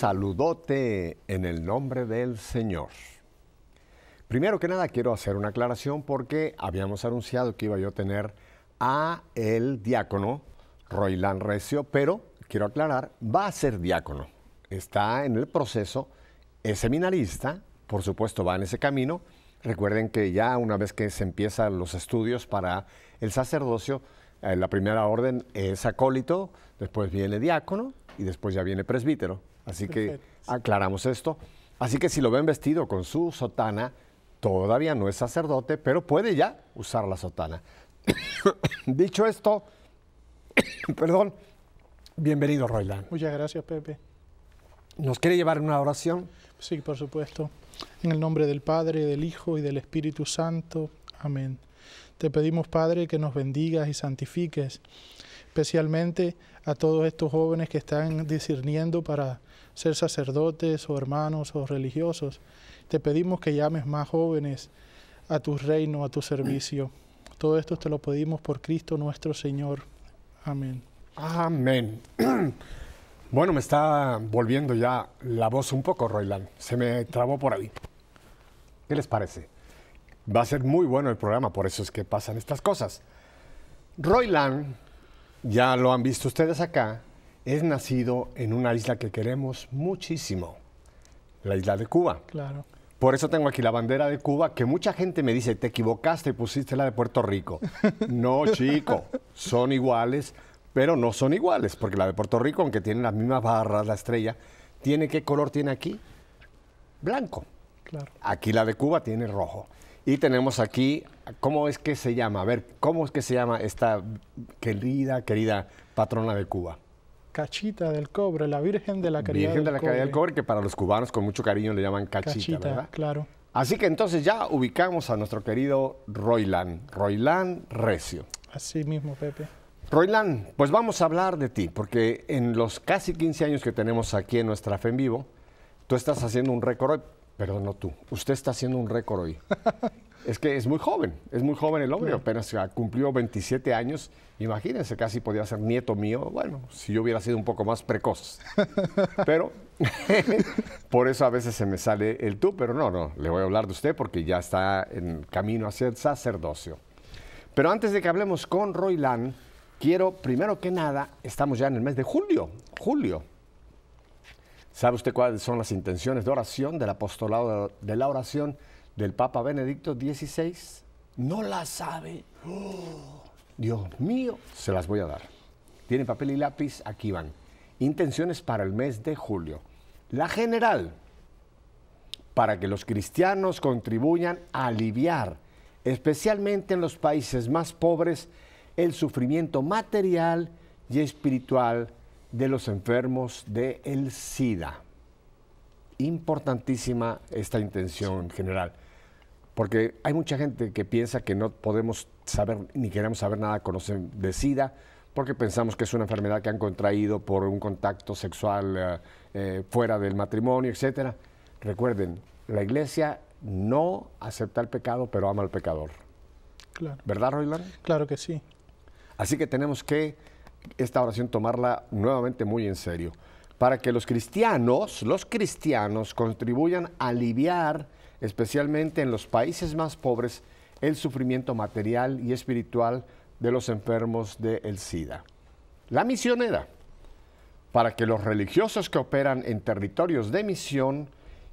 saludote en el nombre del Señor. Primero que nada quiero hacer una aclaración porque habíamos anunciado que iba yo a tener a el diácono Roilán Recio, pero quiero aclarar, va a ser diácono. Está en el proceso, es seminarista, por supuesto va en ese camino. Recuerden que ya una vez que se empiezan los estudios para el sacerdocio, eh, la primera orden es acólito, después viene diácono y después ya viene presbítero. Así que aclaramos esto. Así que si lo ven vestido con su sotana, todavía no es sacerdote, pero puede ya usar la sotana. Dicho esto, perdón, bienvenido Roland. Muchas gracias, Pepe. ¿Nos quiere llevar una oración? Sí, por supuesto. En el nombre del Padre, del Hijo y del Espíritu Santo. Amén. Te pedimos, Padre, que nos bendigas y santifiques especialmente a todos estos jóvenes que están discerniendo para ser sacerdotes o hermanos o religiosos. Te pedimos que llames más jóvenes a tu reino, a tu servicio. Todo esto te lo pedimos por Cristo nuestro Señor. Amén. Amén. Bueno, me está volviendo ya la voz un poco, Royland. Se me trabó por ahí. ¿Qué les parece? Va a ser muy bueno el programa, por eso es que pasan estas cosas. Royland ya lo han visto ustedes acá, es nacido en una isla que queremos muchísimo, la isla de Cuba. Claro. Por eso tengo aquí la bandera de Cuba, que mucha gente me dice, te equivocaste pusiste la de Puerto Rico. no, chico, son iguales, pero no son iguales, porque la de Puerto Rico, aunque tiene las mismas barras, la estrella, tiene qué color tiene aquí? Blanco. Claro. Aquí la de Cuba tiene rojo. Y tenemos aquí, ¿cómo es que se llama? A ver, ¿cómo es que se llama esta querida, querida patrona de Cuba? Cachita del Cobre, la Virgen de la Caridad Virgen de la Caridad del Cobre, que para los cubanos con mucho cariño le llaman cachita, cachita claro. Así que entonces ya ubicamos a nuestro querido Roilán, Roilán Recio. Así mismo, Pepe. Roilán, pues vamos a hablar de ti, porque en los casi 15 años que tenemos aquí en nuestra fe en vivo, tú estás haciendo un récord pero no tú. Usted está haciendo un récord hoy. es que es muy joven, es muy joven el hombre, apenas cumplió 27 años. Imagínense, casi podía ser nieto mío. Bueno, si yo hubiera sido un poco más precoz. Pero por eso a veces se me sale el tú, pero no, no, le voy a hablar de usted porque ya está en camino hacia el sacerdocio. Pero antes de que hablemos con Roilán, quiero, primero que nada, estamos ya en el mes de julio, julio, ¿Sabe usted cuáles son las intenciones de oración del apostolado de la oración del Papa Benedicto XVI? No las sabe. Dios mío, se las voy a dar. Tienen papel y lápiz, aquí van. Intenciones para el mes de julio. La general, para que los cristianos contribuyan a aliviar, especialmente en los países más pobres, el sufrimiento material y espiritual de los enfermos de el SIDA. Importantísima esta intención general, porque hay mucha gente que piensa que no podemos saber ni queremos saber nada con de SIDA, porque pensamos que es una enfermedad que han contraído por un contacto sexual eh, eh, fuera del matrimonio, etc. Recuerden, la iglesia no acepta el pecado, pero ama al pecador. Claro. ¿Verdad, Royland? Claro que sí. Así que tenemos que esta oración tomarla nuevamente muy en serio, para que los cristianos, los cristianos contribuyan a aliviar, especialmente en los países más pobres, el sufrimiento material y espiritual de los enfermos de el SIDA. La misionera, para que los religiosos que operan en territorios de misión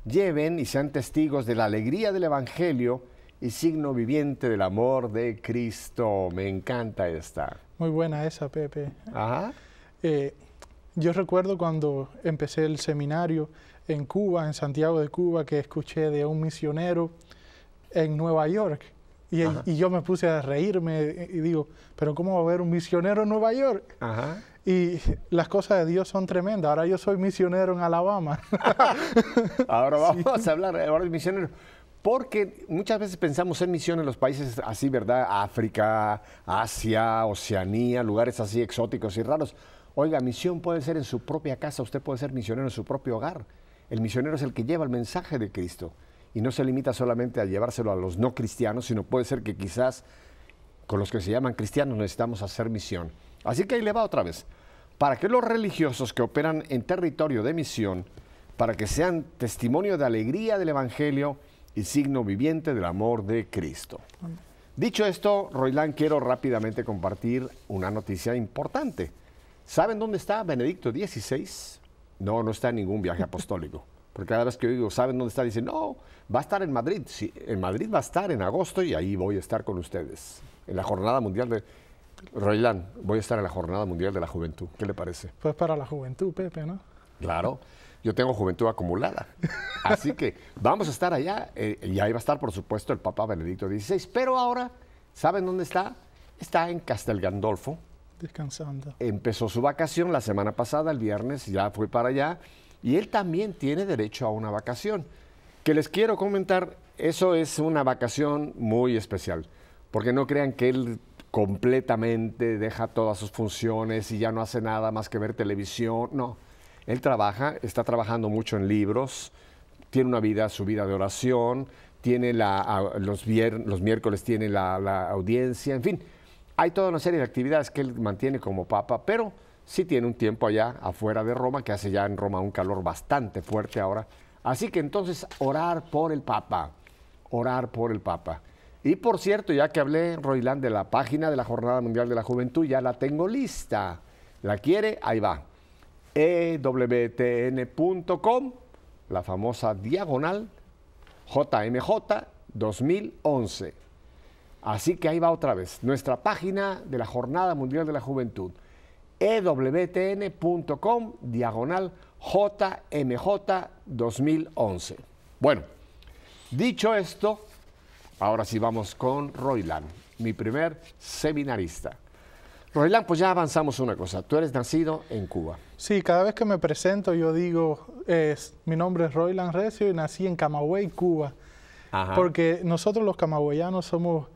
lleven y sean testigos de la alegría del Evangelio y signo viviente del amor de Cristo. Me encanta esta. Muy buena esa, Pepe. Ajá. Eh, yo recuerdo cuando empecé el seminario en Cuba, en Santiago de Cuba, que escuché de un misionero en Nueva York. Y, yo me puse a reírme y digo, pero ¿cómo va a haber un misionero en Nueva York? Y las cosas de Dios son tremendas. Ahora yo soy misionero en Alabama. ahora vamos a hablar, de misioneros. misionero. Porque muchas veces pensamos en misión en los países así, ¿verdad? África, Asia, Oceanía, lugares así exóticos y raros. Oiga, misión puede ser en su propia casa, usted puede ser misionero en su propio hogar. El misionero es el que lleva el mensaje de Cristo y no se limita solamente a llevárselo a los no cristianos, sino puede ser que quizás con los que se llaman cristianos necesitamos hacer misión. Así que ahí le va otra vez. Para que los religiosos que operan en territorio de misión, para que sean testimonio de alegría del Evangelio, y signo viviente del amor de Cristo. Dicho esto, Roilán, quiero rápidamente compartir una noticia importante. ¿Saben dónde está Benedicto XVI? No, no está en ningún viaje apostólico. Porque cada vez que digo, ¿saben dónde está? Dicen, no, va a estar en Madrid. Sí, en Madrid va a estar en agosto y ahí voy a estar con ustedes. En la Jornada Mundial de... Roilán, voy a estar en la Jornada Mundial de la Juventud. ¿Qué le parece? Pues para la juventud, Pepe, ¿no? Claro yo tengo juventud acumulada. Así que vamos a estar allá eh, y ahí va a estar, por supuesto, el Papa Benedicto XVI. Pero ahora, ¿saben dónde está? Está en Castel Gandolfo. Descansando. Empezó su vacación la semana pasada, el viernes, ya fue para allá. Y él también tiene derecho a una vacación. Que les quiero comentar, eso es una vacación muy especial. Porque no crean que él completamente deja todas sus funciones y ya no hace nada más que ver televisión. No él trabaja, está trabajando mucho en libros, tiene una vida, su vida de oración, tiene la, los, miércoles tiene la, la audiencia, en fin, hay toda una serie de actividades que él mantiene como papa, pero sí tiene un tiempo allá afuera de Roma, que hace ya en Roma un calor bastante fuerte ahora. Así que entonces orar por el Papa, orar por el Papa. Y por cierto, ya que hablé, Roilán, de la página de la Jornada Mundial de la Juventud, ya la tengo lista. ¿La quiere? Ahí va ewtn.com, la famosa diagonal JMJ 2011. Así que ahí va otra vez, nuestra página de la Jornada Mundial de la Juventud, ewtn.com, diagonal JMJ 2011. Bueno, dicho esto, ahora sí vamos con Roilán, mi primer seminarista. Roilán, pues ya avanzamos una cosa, tú eres nacido en Cuba. Sí, cada vez que me presento yo digo, mi nombre es Royland Recio y nací en Camagüey, Cuba. Porque nosotros los camagüeyanos somos,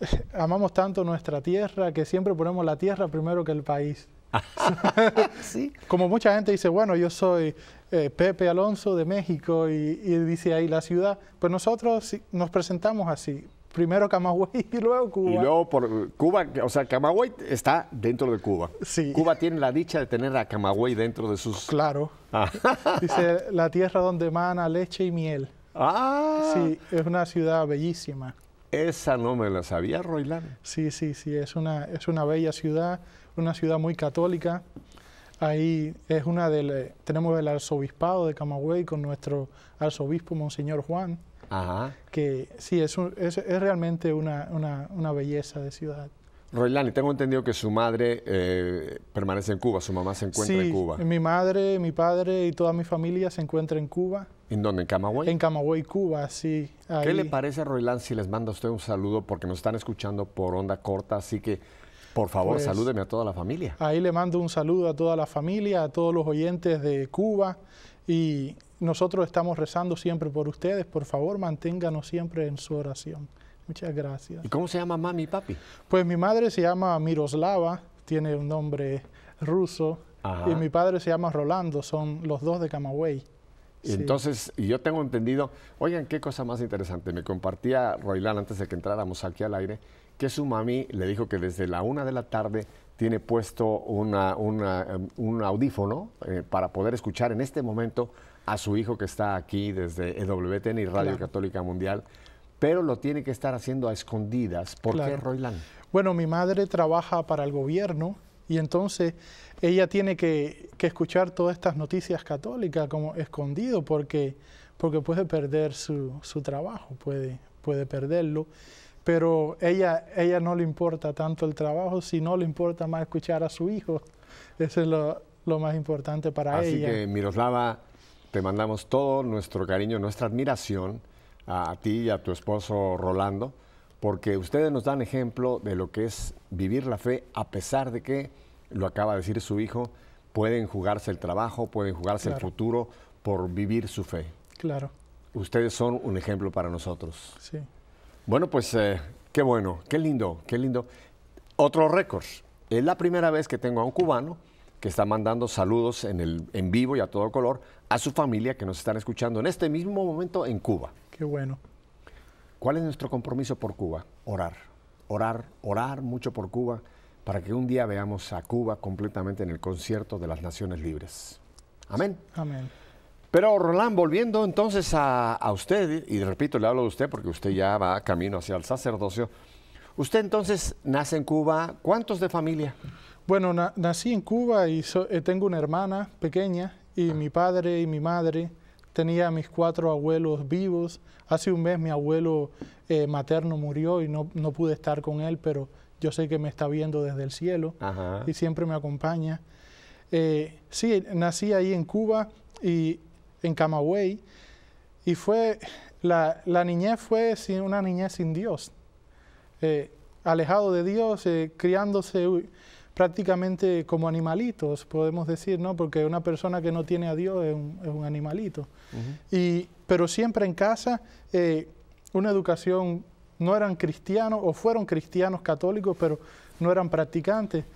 amamos tanto nuestra tierra que siempre ponemos la tierra primero que el país. Como mucha gente dice, bueno, yo soy eh, Pepe Alonso de México y, y, dice ahí la ciudad, pues nosotros nos presentamos así, primero Camagüey y luego Cuba. Y luego por Cuba, o sea, Camagüey está dentro de Cuba. Sí. Cuba tiene la dicha de tener a Camagüey dentro de sus... Claro. Ah. Dice, la tierra donde mana leche y miel. Ah. Sí, es una ciudad bellísima. Esa no me la sabía, Roilán. Sí, sí, sí, es una, es una bella ciudad, una ciudad muy católica. Ahí es una de eh, tenemos el arzobispado de Camagüey con nuestro arzobispo Monseñor Juan. Que sí, es, es, realmente una, belleza de ciudad. y tengo entendido que su madre eh, permanece en Cuba, su mamá se encuentra en Cuba. Mi madre, mi padre y toda mi familia se encuentra en Cuba. ¿En dónde? ¿En Camagüey? En Camagüey, Cuba, sí. ¿Qué le parece, Roilán, si les manda a usted un saludo? Porque nos están escuchando por onda corta, así que por favor salúdenme pues, salúdeme a toda la familia. Ahí le mando un saludo a toda la familia, a todos los oyentes de Cuba y nosotros estamos rezando siempre por ustedes. Por favor, manténganos siempre en su oración. Muchas gracias. ¿Y cómo se llama mami y papi? Pues mi madre se llama Miroslava, tiene un nombre ruso. Y mi padre se llama Rolando, son los dos de Camagüey. entonces, yo tengo entendido, oigan, qué cosa más interesante, me compartía Roilán antes de que entráramos aquí al aire, que su mami le dijo que desde la una de la tarde tiene puesto una, em, un audífono eh, para poder escuchar en este momento a su hijo que está aquí desde EWTN y Radio Católica Mundial, pero lo tiene que estar haciendo a escondidas. ¿Por qué, Roilán? Bueno, mi madre trabaja para el gobierno y entonces ella tiene que, escuchar todas estas noticias católicas como escondido porque, porque puede perder su, trabajo, puede, puede perderlo pero ella, ella no le importa tanto el trabajo, si no le importa más escuchar a su hijo. Eso es lo, más importante para ella. Así que Miroslava te mandamos todo nuestro cariño, nuestra admiración a, ti y a tu esposo Rolando, porque ustedes nos dan ejemplo de lo que es vivir la fe, a pesar de que, lo acaba de decir su hijo, pueden jugarse el trabajo, pueden jugarse el futuro por vivir su fe. Claro. Ustedes son un ejemplo para nosotros. Sí. Bueno, pues eh, qué bueno, qué lindo, qué lindo. Otro récord. Es la primera vez que tengo a un cubano que está mandando saludos en, el, en vivo y a todo color a su familia que nos están escuchando en este mismo momento en Cuba. Qué bueno. ¿Cuál es nuestro compromiso por Cuba? Orar, orar, orar mucho por Cuba para que un día veamos a Cuba completamente en el concierto de las Naciones Libres. Amén. Amén. Pero Roland, volviendo entonces a, usted, y repito, le hablo de usted porque usted ya va camino hacia el sacerdocio, usted entonces nace en Cuba, ¿cuántos de familia? Bueno, nací en Cuba y eh, tengo una hermana pequeña y mi padre y mi madre. Tenía a mis cuatro abuelos vivos. Hace un mes mi abuelo eh, materno murió y no, pude estar con él, pero yo sé que me está viendo desde el cielo y siempre me acompaña. Eh, sí, nací ahí en Cuba y en Camagüey y fue, la, niñez fue una niñez sin Dios, eh, alejado de Dios, criándose prácticamente como animalitos, podemos decir, ¿no? Porque una persona que no tiene a Dios es un, animalito. y, pero siempre en casa, eh, una educación, no eran cristianos o fueron cristianos católicos, pero no eran practicantes.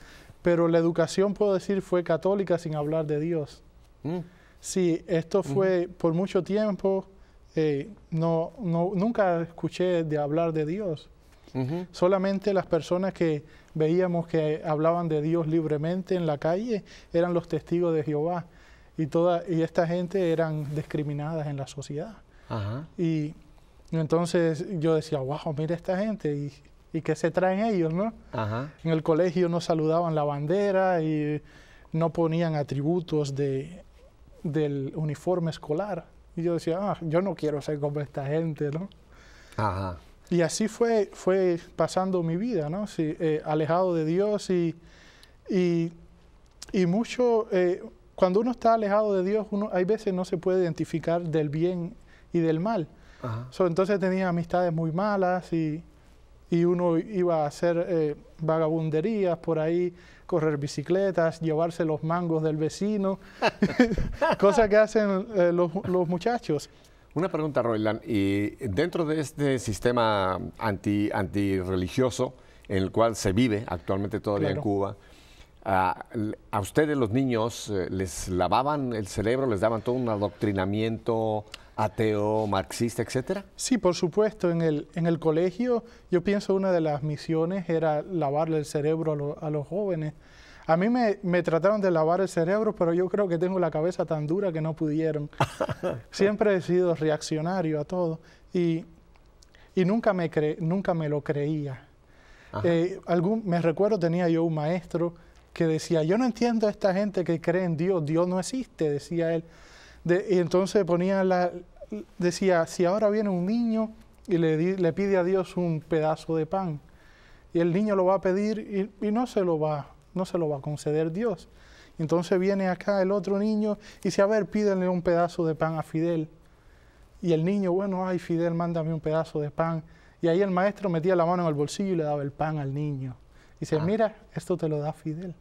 Pero la educación, puedo decir, fue católica sin hablar de Dios. Mm. Sí, esto fue por mucho tiempo, eh, no, nunca escuché de hablar de Dios. Solamente las personas que veíamos que hablaban de Dios libremente en la calle, eran los testigos de Jehová. Y, toda, y esta gente eran discriminadas en la sociedad. Ajá. Y entonces yo decía, wow, mire esta gente y, y qué se traen ellos, ¿no? Ajá. En el colegio no saludaban la bandera y no ponían atributos de, del uniforme escolar. Y yo decía, ah, yo no quiero ser como esta gente, ¿no? Ajá. Y así fue, fue pasando mi vida, ¿no? Eh, alejado de Dios y, y, mucho, eh, cuando uno está alejado de Dios, uno, hay veces no se puede identificar del bien y del mal. entonces tenía amistades muy malas y, y uno iba a hacer eh, vagabunderías por ahí, correr bicicletas, llevarse los mangos del vecino, cosas que hacen los, los, muchachos. Una pregunta, Roland. Y dentro de este sistema anti, religioso en el cual se vive actualmente todavía en Cuba, a, ustedes los niños eh, les lavaban el cerebro, les daban todo un adoctrinamiento ateo, marxista, etcétera? Sí, por supuesto. En el, en el colegio yo pienso una de las misiones era lavarle el cerebro a los jóvenes a mí me, trataron de lavar el cerebro, pero yo creo que tengo la cabeza tan dura que no pudieron. Siempre he sido reaccionario a todo y, nunca, me nunca me lo creía. Eh, me recuerdo, tenía yo un maestro que decía, yo no entiendo a esta gente que cree en Dios, Dios no existe, decía él. y entonces ponía la, decía, si ahora viene un niño y le, le pide a Dios un pedazo de pan, y el niño lo va a pedir y, y no se lo va no se lo va a conceder Dios. Entonces viene acá el otro niño y dice, a ver, pídenle un pedazo de pan a Fidel. Y el niño, bueno, ay, Fidel, mándame un pedazo de pan. Y ahí el maestro metía la mano en el bolsillo y le daba el pan al niño. Y dice, ah. mira, esto te lo da Fidel.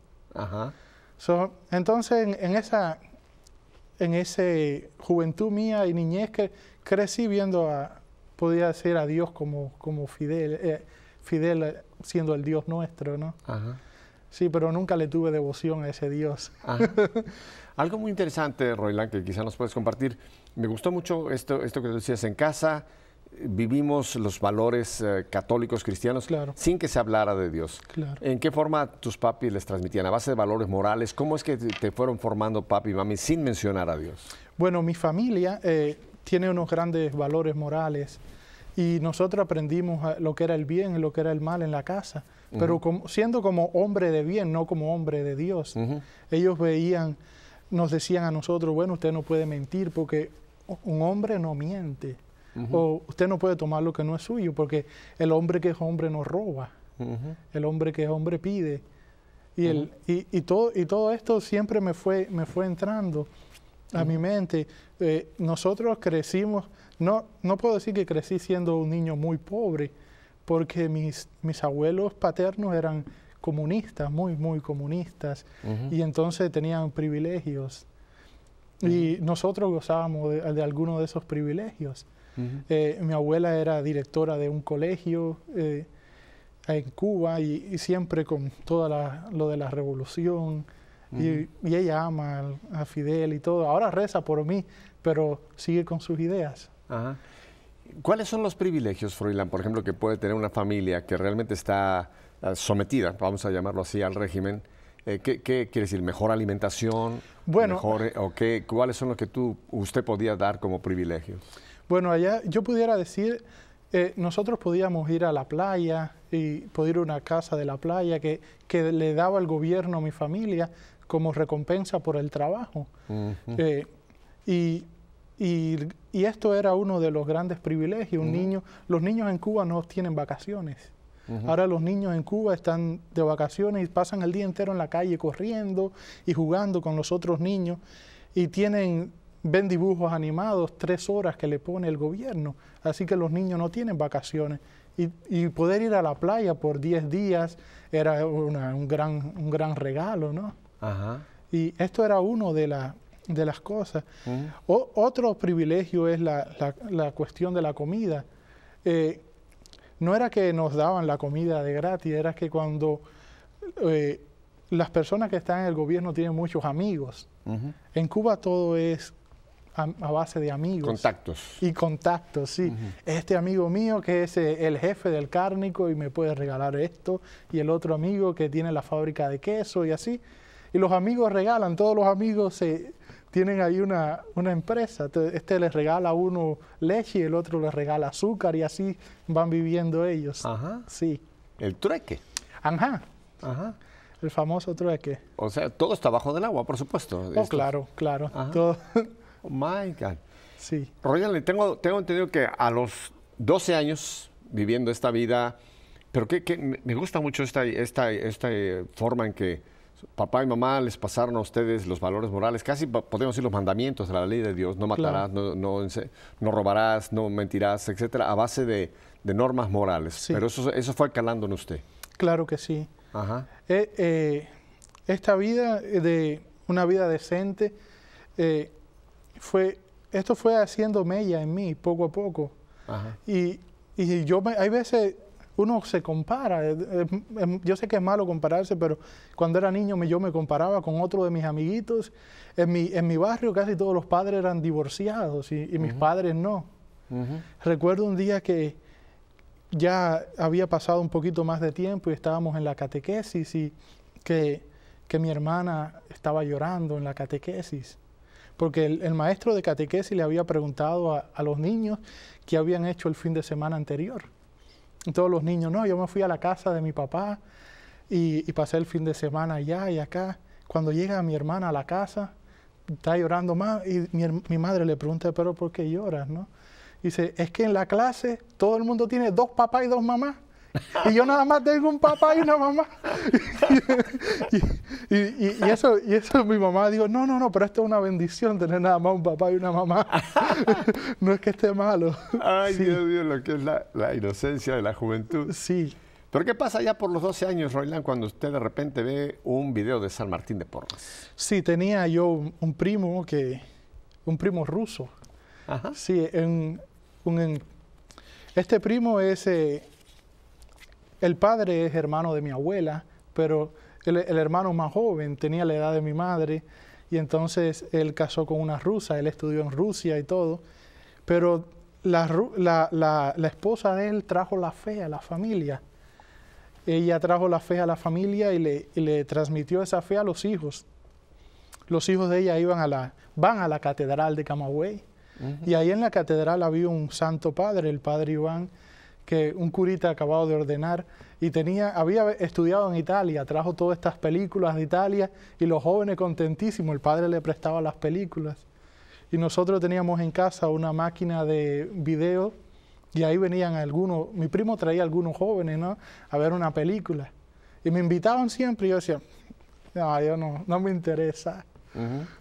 entonces, en, esa en ese juventud mía y niñez que crecí viendo a, podía ser a Dios como, como Fidel, eh, Fidel eh, siendo el Dios nuestro, ¿no? Ajá. Sí, pero nunca le tuve devoción a ese Dios. Ah. Algo muy interesante, Roilán, que quizás nos puedes compartir. Me gustó mucho esto, esto que tú decías en casa. Eh, vivimos los valores eh, católicos cristianos claro. sin que se hablara de Dios. ¿En qué forma tus papis les transmitían? ¿A base de valores morales? ¿Cómo es que te fueron formando papi y mami sin mencionar a Dios? Bueno, mi familia eh, tiene unos grandes valores morales y nosotros aprendimos eh, lo que era el bien y lo que era el mal en la casa, pero siendo como hombre de bien, no como hombre de Dios. Ellos veían, nos decían a nosotros, bueno, usted no puede mentir porque un hombre no miente, o usted no puede tomar lo que no es suyo porque el hombre que es hombre no roba, el hombre que es hombre pide. Y, el, y, todo, y todo esto siempre me fue, me fue entrando a mi mente. Eh, nosotros crecimos no, no puedo decir que crecí siendo un niño muy pobre, porque mis, mis abuelos paternos eran comunistas, muy, muy comunistas, y entonces tenían privilegios. Y nosotros gozábamos de, algunos de esos privilegios. Eh, mi abuela era directora de un colegio eh, en Cuba y, siempre con todo lo de la revolución. y, ella ama a Fidel y todo. Ahora reza por mí, pero sigue con sus ideas. Ajá. ¿Cuáles son los privilegios, Froilán, por ejemplo, que puede tener una familia que realmente está ah, sometida, vamos a llamarlo así, al régimen? Eh, ¿qué, quiere decir? ¿Mejor alimentación? Eh, o qué, ¿Cuáles son los que tú, usted podía dar como privilegios? Bueno, allá yo pudiera decir, eh, nosotros podíamos ir a la playa y poder ir a una casa de la playa que, le daba el gobierno a mi familia como recompensa por el trabajo. y y, esto era uno de los grandes privilegios. Un niño, los niños en Cuba no tienen vacaciones. Ahora los niños en Cuba están de vacaciones y pasan el día entero en la calle corriendo y jugando con los otros niños y tienen ven dibujos animados tres horas que le pone el gobierno. Así que los niños no tienen vacaciones. Y, poder ir a la playa por 10 días era un, gran, un gran regalo, ¿no? Y esto era uno de, la, de las cosas. otro privilegio es la, cuestión de la comida. Eh, no era que nos daban la comida de gratis, era que cuando eh, las personas que están en el gobierno tienen muchos amigos. En Cuba todo es a, base de amigos. Contactos. Y contactos, sí. Este amigo mío que es eh, el jefe del cárnico y me puede regalar esto, y el otro amigo que tiene la fábrica de queso y así. Y los amigos regalan, todos los amigos se, tienen ahí una, una empresa. Este les regala uno leche y el otro les regala azúcar y así van viviendo ellos. Ajá. Sí. El trueque. Ajá. Ajá. El famoso trueque. O sea, todo está bajo del agua, por supuesto. Oh, claro, claro. Todo. Oh, my God. Sí. Royal, tengo, tengo entendido que a los 12 años viviendo esta vida, pero que, me gusta mucho esta, esta, esta eh, forma en que Papá y mamá les pasaron a ustedes los valores morales, casi podemos decir los mandamientos de la ley de Dios, no matarás, no, robarás, no mentirás, etcétera, a base de, normas morales. Pero eso, eso fue calando en usted. Claro que sí. Ajá. Eh, eh, esta vida eh, de una vida decente fue esto fue haciendo mella en mí poco a poco. Y, y yo hay veces uno se compara. Yo sé que es malo compararse, pero cuando era niño yo me comparaba con otro de mis amiguitos. En mi, en mi barrio casi todos los padres eran divorciados y, mis padres no. Recuerdo un día que ya había pasado un poquito más de tiempo y estábamos en la catequesis y que, mi hermana estaba llorando en la catequesis porque el, maestro de catequesis le había preguntado a, los niños qué habían hecho el fin de semana anterior todos los niños, no, yo me fui a la casa de mi papá y, pasé el fin de semana allá y acá. Cuando llega mi hermana a la casa, está llorando más y mi, mi, madre le pregunta, pero ¿por qué lloras? No? Dice, es que en la clase todo el mundo tiene dos papás y dos mamás y yo nada más tengo un papá y una mamá. Y, eso, y mi mamá dijo, no, no, no, pero esto es una bendición tener nada más un papá y una mamá. No es que esté malo. Ay, Dios mío, lo que es la, inocencia de la juventud. Sí. Pero ¿qué pasa ya por los 12 años, Roland, cuando usted de repente ve un video de San Martín de Porras? Sí, tenía yo un, primo que, un primo ruso. Ajá. Sí, en, este primo es... Eh, el padre es hermano de mi abuela, pero el, hermano más joven tenía la edad de mi madre y entonces él casó con una rusa, él estudió en Rusia y todo, pero la, esposa de él trajo la fe a la familia. Ella trajo la fe a la familia y le, transmitió esa fe a los hijos. Los hijos de ella iban a la, van a la catedral de Camagüey. Y ahí en la catedral había un santo padre, el padre Iván, que un curita acababa de ordenar y tenía, había estudiado en Italia, trajo todas estas películas de Italia y los jóvenes contentísimos, el padre le prestaba las películas. Y nosotros teníamos en casa una máquina de video y ahí venían algunos, mi primo traía algunos jóvenes ¿no? a ver una película. Y me invitaban siempre y yo decía, no, yo no, no me interesa.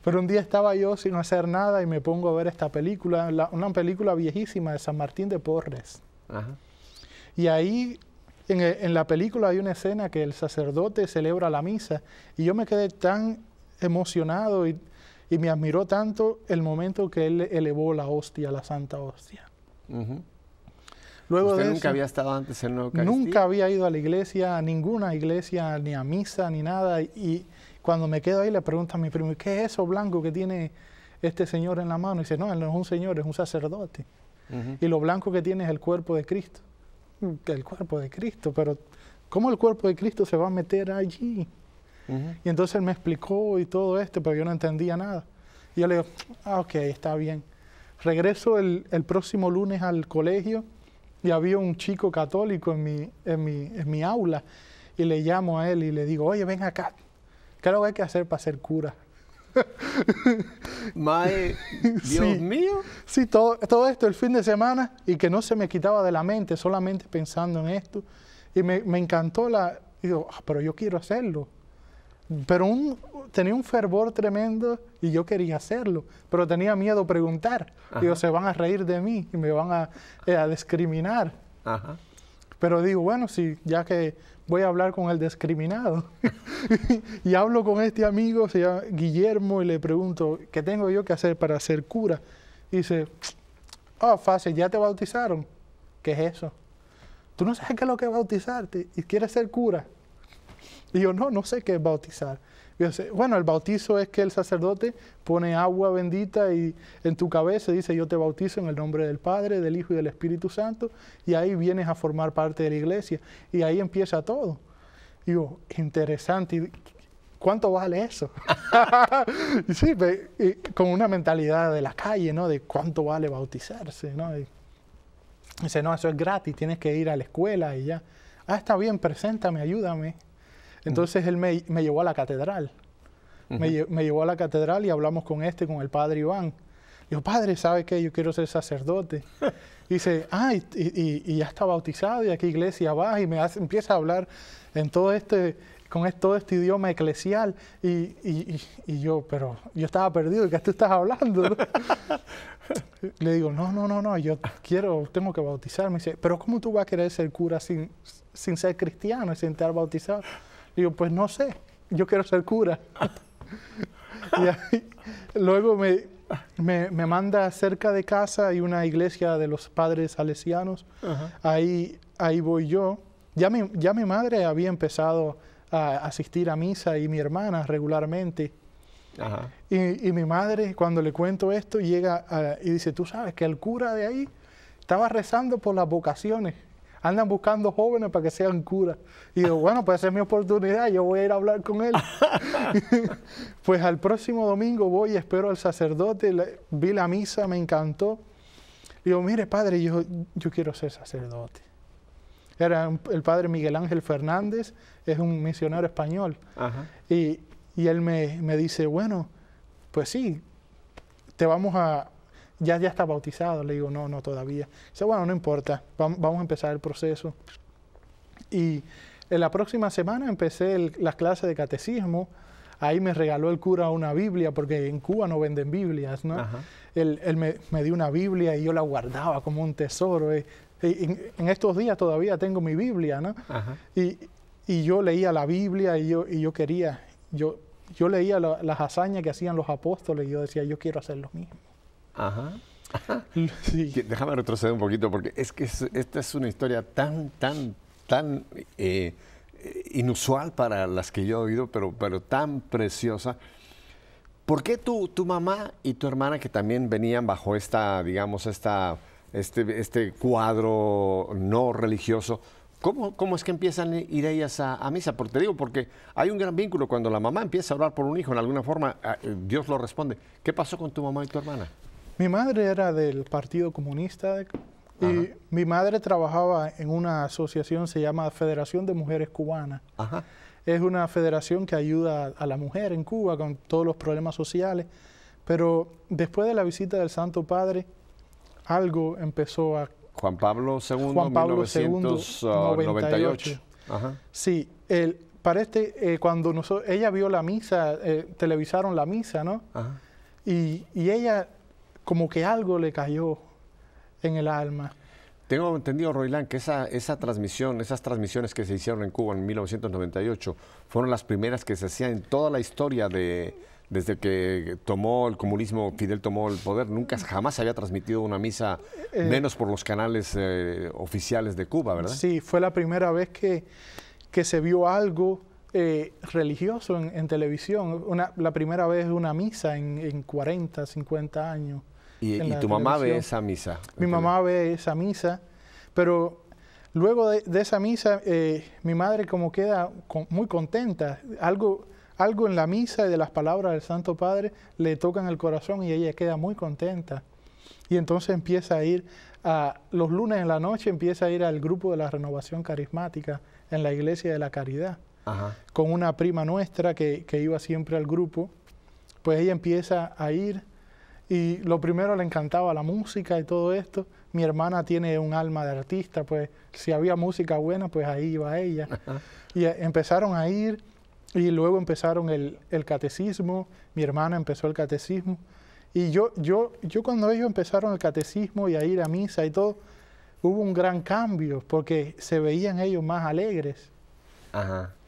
Pero un día estaba yo sin hacer nada y me pongo a ver esta película, una película viejísima de San Martín de Porres. Y ahí en, la película hay una escena que el sacerdote celebra la misa y yo me quedé tan emocionado y, me admiró tanto el momento que él elevó la hostia, la santa hostia. Luego nunca había estado antes en la Nunca había ido a la iglesia, a ninguna iglesia, ni a misa, ni nada. Y cuando me quedo ahí le pregunto a mi primo, ¿qué es eso blanco que tiene este señor en la mano? Y dice, no, él no es un señor, es un sacerdote. Y lo blanco que tiene es el cuerpo de Cristo el cuerpo de Cristo, pero ¿cómo el cuerpo de Cristo se va a meter allí? Y entonces él me explicó y todo esto, pero yo no entendía nada. Y yo le digo, ah, ok, está bien. Regreso el, próximo lunes al colegio y había un chico católico en mi, en mi, en mi aula y le llamo a él y le digo, oye, ven acá, ¿qué es hay que hacer para ser cura? Dios mío. Sí, todo, todo esto el fin de semana y que no se me quitaba de la mente solamente pensando en esto. Y me, me encantó la... Digo, ah, pero yo quiero hacerlo. Pero un, tenía un fervor tremendo y yo quería hacerlo, pero tenía miedo preguntar. Digo, se van a reír de mí y me van a, eh, a discriminar. Ajá. Pero digo, bueno, si ya que voy a hablar con el discriminado. y hablo con este amigo, se llama Guillermo, y le pregunto, ¿qué tengo yo que hacer para ser cura? Y dice, oh, fácil, ya te bautizaron. ¿Qué es eso? Tú no sabes qué es lo que es bautizarte y quieres ser cura. Y yo, no, no sé qué es bautizar. Bueno, el bautizo es que el sacerdote pone agua bendita y en tu cabeza dice, yo te bautizo en el nombre del Padre, del Hijo y del Espíritu Santo, y ahí vienes a formar parte de la iglesia, y ahí empieza todo. digo, interesante, ¿cuánto vale eso? sí, con una mentalidad de la calle, ¿no? De cuánto vale bautizarse, ¿no? dice, no, eso es gratis, tienes que ir a la escuela y ya. Ah, está bien, preséntame, ayúdame. Entonces él me, llevó a la catedral. me, llevó a la catedral y hablamos con este, con el padre Iván. Digo, padre, ¿sabe qué? Yo quiero ser sacerdote. y dice, ah, y, ya está bautizado y aquí iglesia va y me empieza a hablar en todo este, con todo este idioma eclesial. Y, yo, pero yo estaba perdido, ¿de qué tú estás hablando? Le digo, no, no, no, no, yo quiero, tengo que bautizarme. dice, pero ¿cómo tú vas a querer ser cura sin, sin ser cristiano y sin estar bautizado? Digo, pues no sé, yo quiero ser cura. luego me, manda cerca de casa, hay una iglesia de los padres salesianos, ahí, ahí voy yo. Ya mi, ya mi madre había empezado a asistir a misa y mi hermana regularmente. Y, mi madre, cuando le cuento esto, llega y dice, tú sabes que el cura de ahí estaba rezando por las vocaciones andan buscando jóvenes para que sean curas. Y digo, bueno, pues esa es mi oportunidad, yo voy a ir a hablar con él. pues al próximo domingo voy espero al sacerdote, vi la misa, me encantó. Y digo, mire padre, yo, yo quiero ser sacerdote. Era el padre Miguel Ángel Fernández, es un misionero español. Y, y, él me dice, bueno, pues sí, te vamos a, ya, está bautizado. Le digo, no, no todavía. Dice, bueno, no importa, vamos, a empezar el proceso. Y en la próxima semana empecé las clases de catecismo. Ahí me regaló el cura una Biblia, porque en Cuba no venden Biblias, ¿no? Él, me, dio una Biblia y yo la guardaba como un tesoro. ¿eh? en, estos días todavía tengo mi Biblia, ¿no? Y, yo leía la Biblia y yo, quería, yo, leía las hazañas que hacían los apóstoles y yo decía, yo quiero hacer lo mismo. Ajá. Sí. Déjame retroceder un poquito porque es que esta es una historia tan, tan, tan eh, inusual para las que yo he oído, pero, pero tan preciosa. ¿Por qué tu, tu mamá y tu hermana que también venían bajo esta, digamos, esta, este, este cuadro no religioso, ¿Cómo, ¿Cómo, es que empiezan a ir ellas a, a, misa? Porque te digo, porque hay un gran vínculo. Cuando la mamá empieza a orar por un hijo, en alguna forma, ah, eh, Dios lo responde. ¿Qué pasó con tu mamá y tu hermana? Mi madre era del Partido Comunista eh, y mi madre trabajaba en una asociación, se llama Federación de Mujeres Cubanas. Es una federación que ayuda a, la mujer en Cuba con todos los problemas sociales. Pero después de la visita del Santo Padre, algo empezó a... Juan Pablo II, Juan 1998. Ajá. Sí, para este, eh, cuando ella vio la misa, eh, televisaron la misa, ¿no? Y, y, ella como que algo le cayó en el alma. Tengo entendido, Roilán, que esa, esa transmisión, esas transmisiones que se hicieron en Cuba en 1998 fueron las primeras que se hacían en toda la historia de, desde que tomó el comunismo, Fidel tomó el poder. Nunca, jamás se había transmitido una misa, eh, menos por los canales eh, oficiales de Cuba, ¿verdad? Sí, fue la primera vez que, que se vio algo eh, religioso en, televisión. Una, la primera vez una misa en 40, 50 años. ¿Y, tu mamá ve esa misa? Mi mamá ve esa misa, pero luego de, esa misa, eh, mi madre como queda muy contenta. Algo, algo en la misa y de las palabras del Santo Padre le tocan el corazón y ella queda muy contenta. Y entonces empieza a ir, a, los lunes en la noche empieza a ir al grupo de la renovación carismática en la iglesia de la caridad, con una prima nuestra que, que iba siempre al grupo. Pues ella empieza a ir y lo primero le encantaba la música y todo esto. Mi hermana tiene un alma de artista, pues si había música buena, pues ahí iba ella. y eh, empezaron a ir y luego empezaron el, catecismo, mi hermana empezó el catecismo. Y yo, yo, yo cuando ellos empezaron el catecismo y a ir a misa y todo, hubo un gran cambio porque se veían ellos más alegres.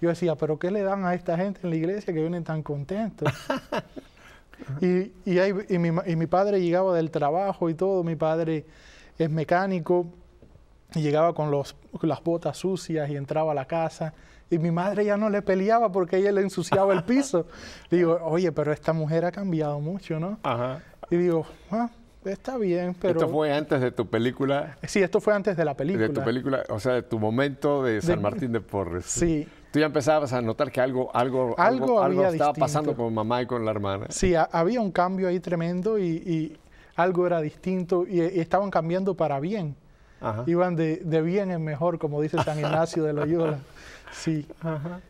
Yo decía, pero ¿qué le dan a esta gente en la iglesia que vienen tan contentos? Y, y, mi, padre llegaba del trabajo y todo, mi padre es mecánico, y llegaba con las botas sucias y entraba a la casa. Y mi madre ya no le peleaba porque ella le ensuciaba el piso. digo, oye, pero esta mujer ha cambiado mucho, ¿no? Y digo, ah, Está bien, pero... Esto fue antes de tu película. Sí, esto fue antes de la película. De tu película, o sea, de tu momento de San Martín de Porres. Sí, Tú ya empezabas a notar que algo, algo, algo, algo, estaba pasando con mamá y con la hermana. Sí, había un cambio ahí tremendo y, algo era distinto y, estaban cambiando para bien. Iban de, bien en mejor, como dice San Ignacio de Loyola. Sí,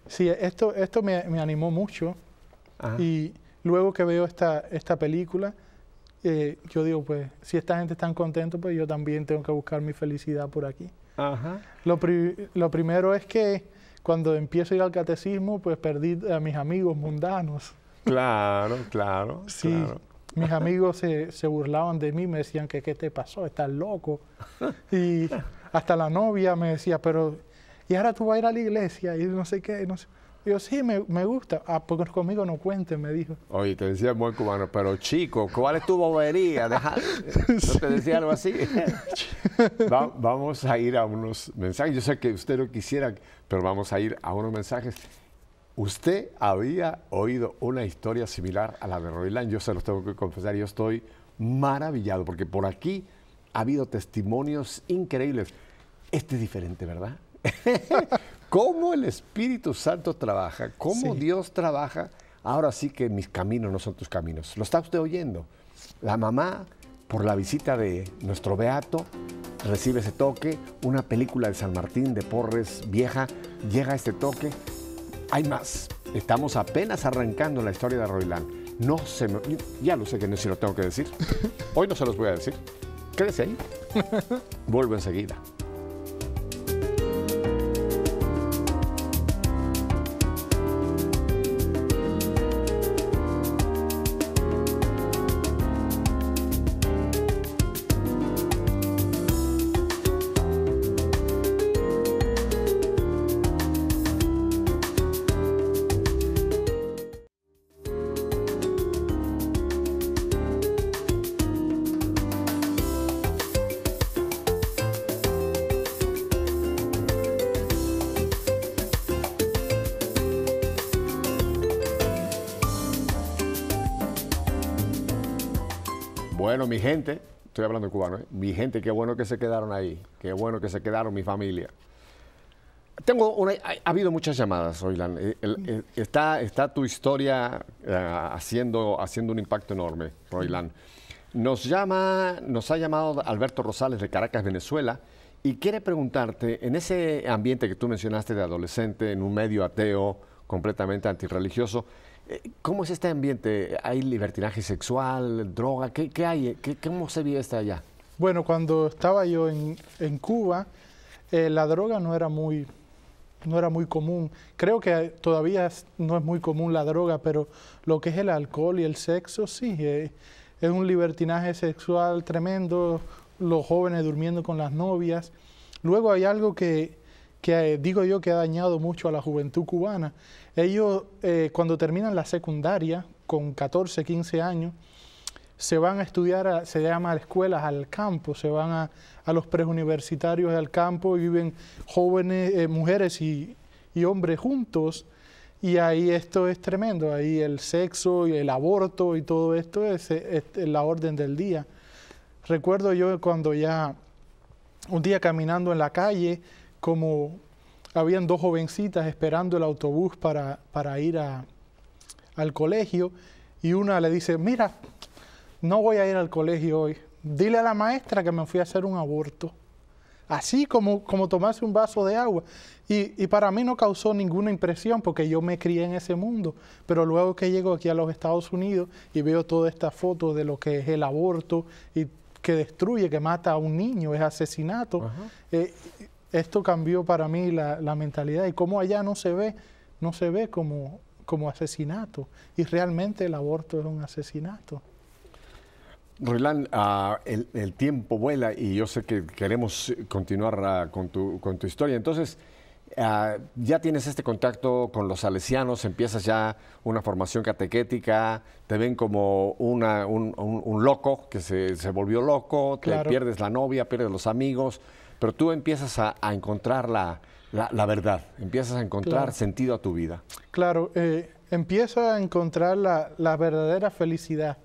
sí esto, esto me, animó mucho. Y luego que veo esta, esta película, eh, yo digo, pues, si esta gente está contento, pues yo también tengo que buscar mi felicidad por aquí. Lo, lo primero es que cuando empiezo a ir al catecismo, pues perdí a mis amigos mundanos. Claro, claro. mis amigos se, se, burlaban de mí, me decían que qué te pasó, estás loco. Y hasta la novia me decía, pero, ¿y ahora tú vas a ir a la iglesia? Y no sé qué, no sé yo sí, me, gusta. Ah, porque conmigo no cuenten, me dijo. Oye, te decía buen cubano, pero chico, ¿cuál es tu bobería? ¿No te decía algo así? vamos a ir a unos mensajes. Yo sé que usted no quisiera, pero vamos a ir a unos mensajes. Usted había oído una historia similar a la de Roland Yo se los tengo que confesar. Yo estoy maravillado porque por aquí ha habido testimonios increíbles. Este es diferente, ¿verdad? cómo el Espíritu Santo trabaja, cómo Dios trabaja. Ahora sí que mis caminos no son tus caminos. Lo está usted oyendo. La mamá, por la visita de nuestro Beato, recibe ese toque. Una película de San Martín de Porres vieja llega a este toque. Hay más. Estamos apenas arrancando la historia de Roilán. No se Ya lo sé que no si lo tengo que decir. Hoy no se los voy a decir. Quédese ahí. Vuelvo enseguida. gente, estoy hablando de cubano, ¿eh? mi gente, qué bueno que se quedaron ahí, qué bueno que se quedaron mi familia. Tengo ha, habido muchas llamadas, Roilán, eh, eh, está, está tu historia haciendo, haciendo un impacto enorme, Roilán. Nos llama, nos ha llamado Alberto Rosales de Caracas, Venezuela, y quiere preguntarte, en ese ambiente que tú mencionaste de adolescente, en un medio ateo, completamente antirreligioso, ¿Cómo es este ambiente? ¿Hay libertinaje sexual, droga? ¿Qué, hay? ¿Qué, ¿Cómo se vive hasta allá? Bueno, cuando estaba yo en, Cuba, eh, la droga no era muy no era muy común. Creo que todavía no es muy común la droga, pero lo que es el alcohol y el sexo, sí, eh, es un libertinaje sexual tremendo, los jóvenes durmiendo con las novias. Luego hay algo que que eh, digo yo que ha dañado mucho a la juventud cubana. Ellos eh, cuando terminan la secundaria, con 14, 15 años, se van a estudiar, se llama a escuelas, al campo, se van a, a los preuniversitarios al campo y viven jóvenes, eh, mujeres y, hombres juntos. Y ahí esto es tremendo, ahí el sexo y el aborto y todo esto es, es, la orden del día. Recuerdo yo cuando ya un día caminando en la calle como habían dos jovencitas esperando el autobús para, para ir al colegio y una le dice, mira, no voy a ir al colegio hoy, dile a la maestra que me fui a hacer un aborto. Así como, como tomarse un vaso de agua. Y, para mí no causó ninguna impresión porque yo me crié en ese mundo. Pero luego que llego aquí a los Estados Unidos y veo toda esta foto de lo que es el aborto y que destruye, que mata a un niño, es asesinato esto cambió para mí la, mentalidad y cómo allá no se ve, no se ve como, como asesinato. Y realmente el aborto es un asesinato. Roland, ah, el, tiempo vuela y yo sé que queremos continuar ah, con, tu, con, tu, historia. Entonces, ah, ya tienes este contacto con los salesianos, empiezas ya una formación catequética, te ven como un, un, loco que se, se volvió loco, te pierdes la novia, pierdes los amigos pero tú empiezas a, encontrar la, verdad, empiezas a encontrar sentido a tu vida. Claro, eh, empiezo a encontrar la, verdadera felicidad.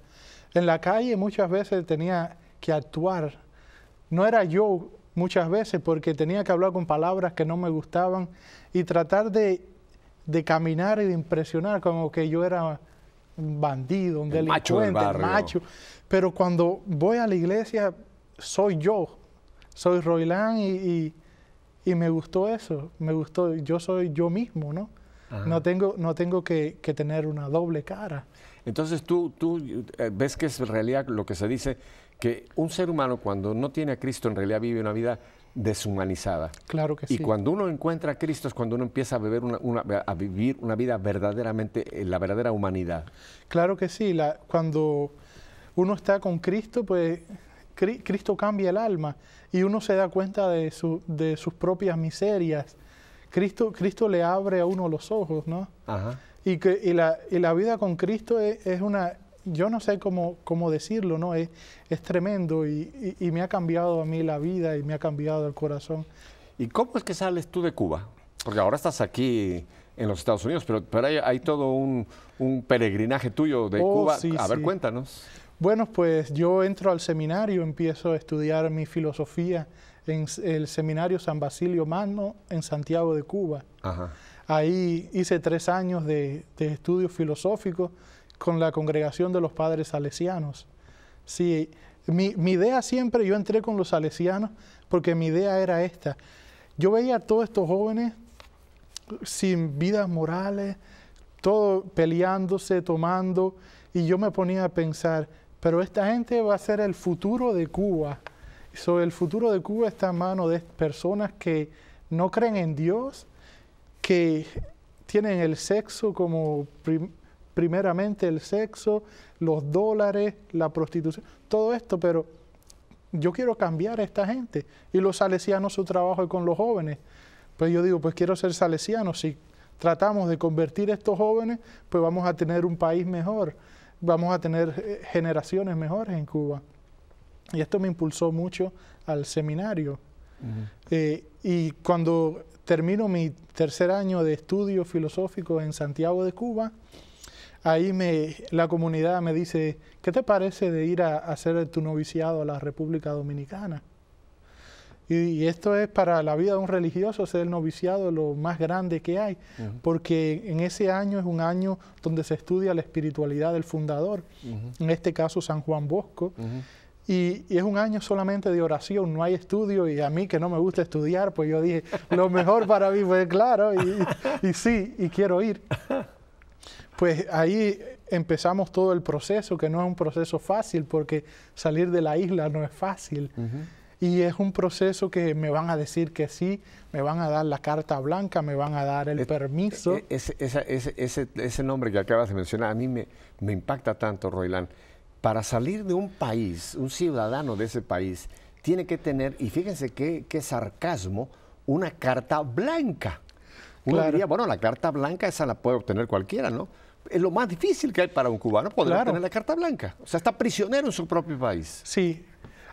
En la calle muchas veces tenía que actuar. No era yo muchas veces porque tenía que hablar con palabras que no me gustaban y tratar de, caminar y de impresionar como que yo era un bandido, un delincuente, macho, macho. Pero cuando voy a la iglesia soy yo soy Roilán y, y, me gustó eso, me gustó, yo soy yo mismo, ¿no? No tengo, no tengo que, tener una doble cara. Entonces tú, tú eh, ves que es realidad lo que se dice, que un ser humano cuando no tiene a Cristo en realidad vive una vida deshumanizada. Claro que sí. Y cuando uno encuentra a Cristo es cuando uno empieza a, beber a vivir una vida verdaderamente, eh, la verdadera humanidad. Claro que sí. cuando uno está con Cristo, pues Cristo cambia el alma y uno se da cuenta de, de sus propias miserias. Cristo, Cristo le abre a uno los ojos, ¿no? Y, que, y la, y la, vida con Cristo e, es, una, yo no sé cómo, cómo decirlo, ¿no? Es, es tremendo y, y, me ha cambiado a mí la vida y me ha cambiado el corazón. ¿Y cómo es que sales tú de Cuba? Porque ahora estás aquí en los Estados Unidos, pero, hay, todo un, un, peregrinaje tuyo de oh, Cuba. a ver, cuéntanos. Bueno, pues yo entro al seminario, empiezo a estudiar mi filosofía en el seminario San Basilio Magno en Santiago de Cuba. Ahí hice tres años de, estudios filosóficos con la congregación de los padres salesianos. Sí, mi, idea siempre, yo entré con los salesianos porque mi idea era esta. Yo veía a todos estos jóvenes sin vidas morales, todo peleándose, tomando, y yo me ponía a pensar, pero esta gente va a ser el futuro de Cuba. el futuro de Cuba está en manos de personas que no creen en Dios, que tienen el sexo como primeramente el sexo, los dólares, la prostitución, todo esto, pero yo quiero cambiar a esta gente. Y los salesianos, su trabajo es con los jóvenes. Pues yo digo, pues quiero ser salesiano. Si tratamos de convertir a estos jóvenes, pues vamos a tener un país mejor vamos a tener eh, generaciones mejores en Cuba. Y esto me impulsó mucho al seminario. Eh, y cuando termino mi tercer año de estudio filosófico en Santiago de Cuba, ahí me, la comunidad me dice, ¿qué te parece de ir a hacer tu noviciado a la República Dominicana? Y, esto es para la vida de un religioso, ser el noviciado lo más grande que hay, porque en ese año es un año donde se estudia la espiritualidad del fundador, en este caso San Juan Bosco. Y, es un año solamente de oración, no hay estudio y a mí que no me gusta estudiar, pues yo dije, lo mejor para mí fue claro y, sí, y quiero ir. Pues ahí empezamos todo el proceso, que no es un proceso fácil porque salir de la isla no es fácil. Y es un proceso que me van a decir que sí, me van a dar la carta blanca, me van a dar el permiso. E, ese, nombre que acabas de mencionar a mí me, impacta tanto, Roilán. Para salir de un país, un ciudadano de ese país, tiene que tener, y fíjense qué, sarcasmo, una carta blanca. Uno diría, bueno, la carta blanca esa la puede obtener cualquiera, ¿no? Es lo más difícil que hay para un cubano poder tener obtener la carta blanca. O sea, está prisionero en su propio país. Sí,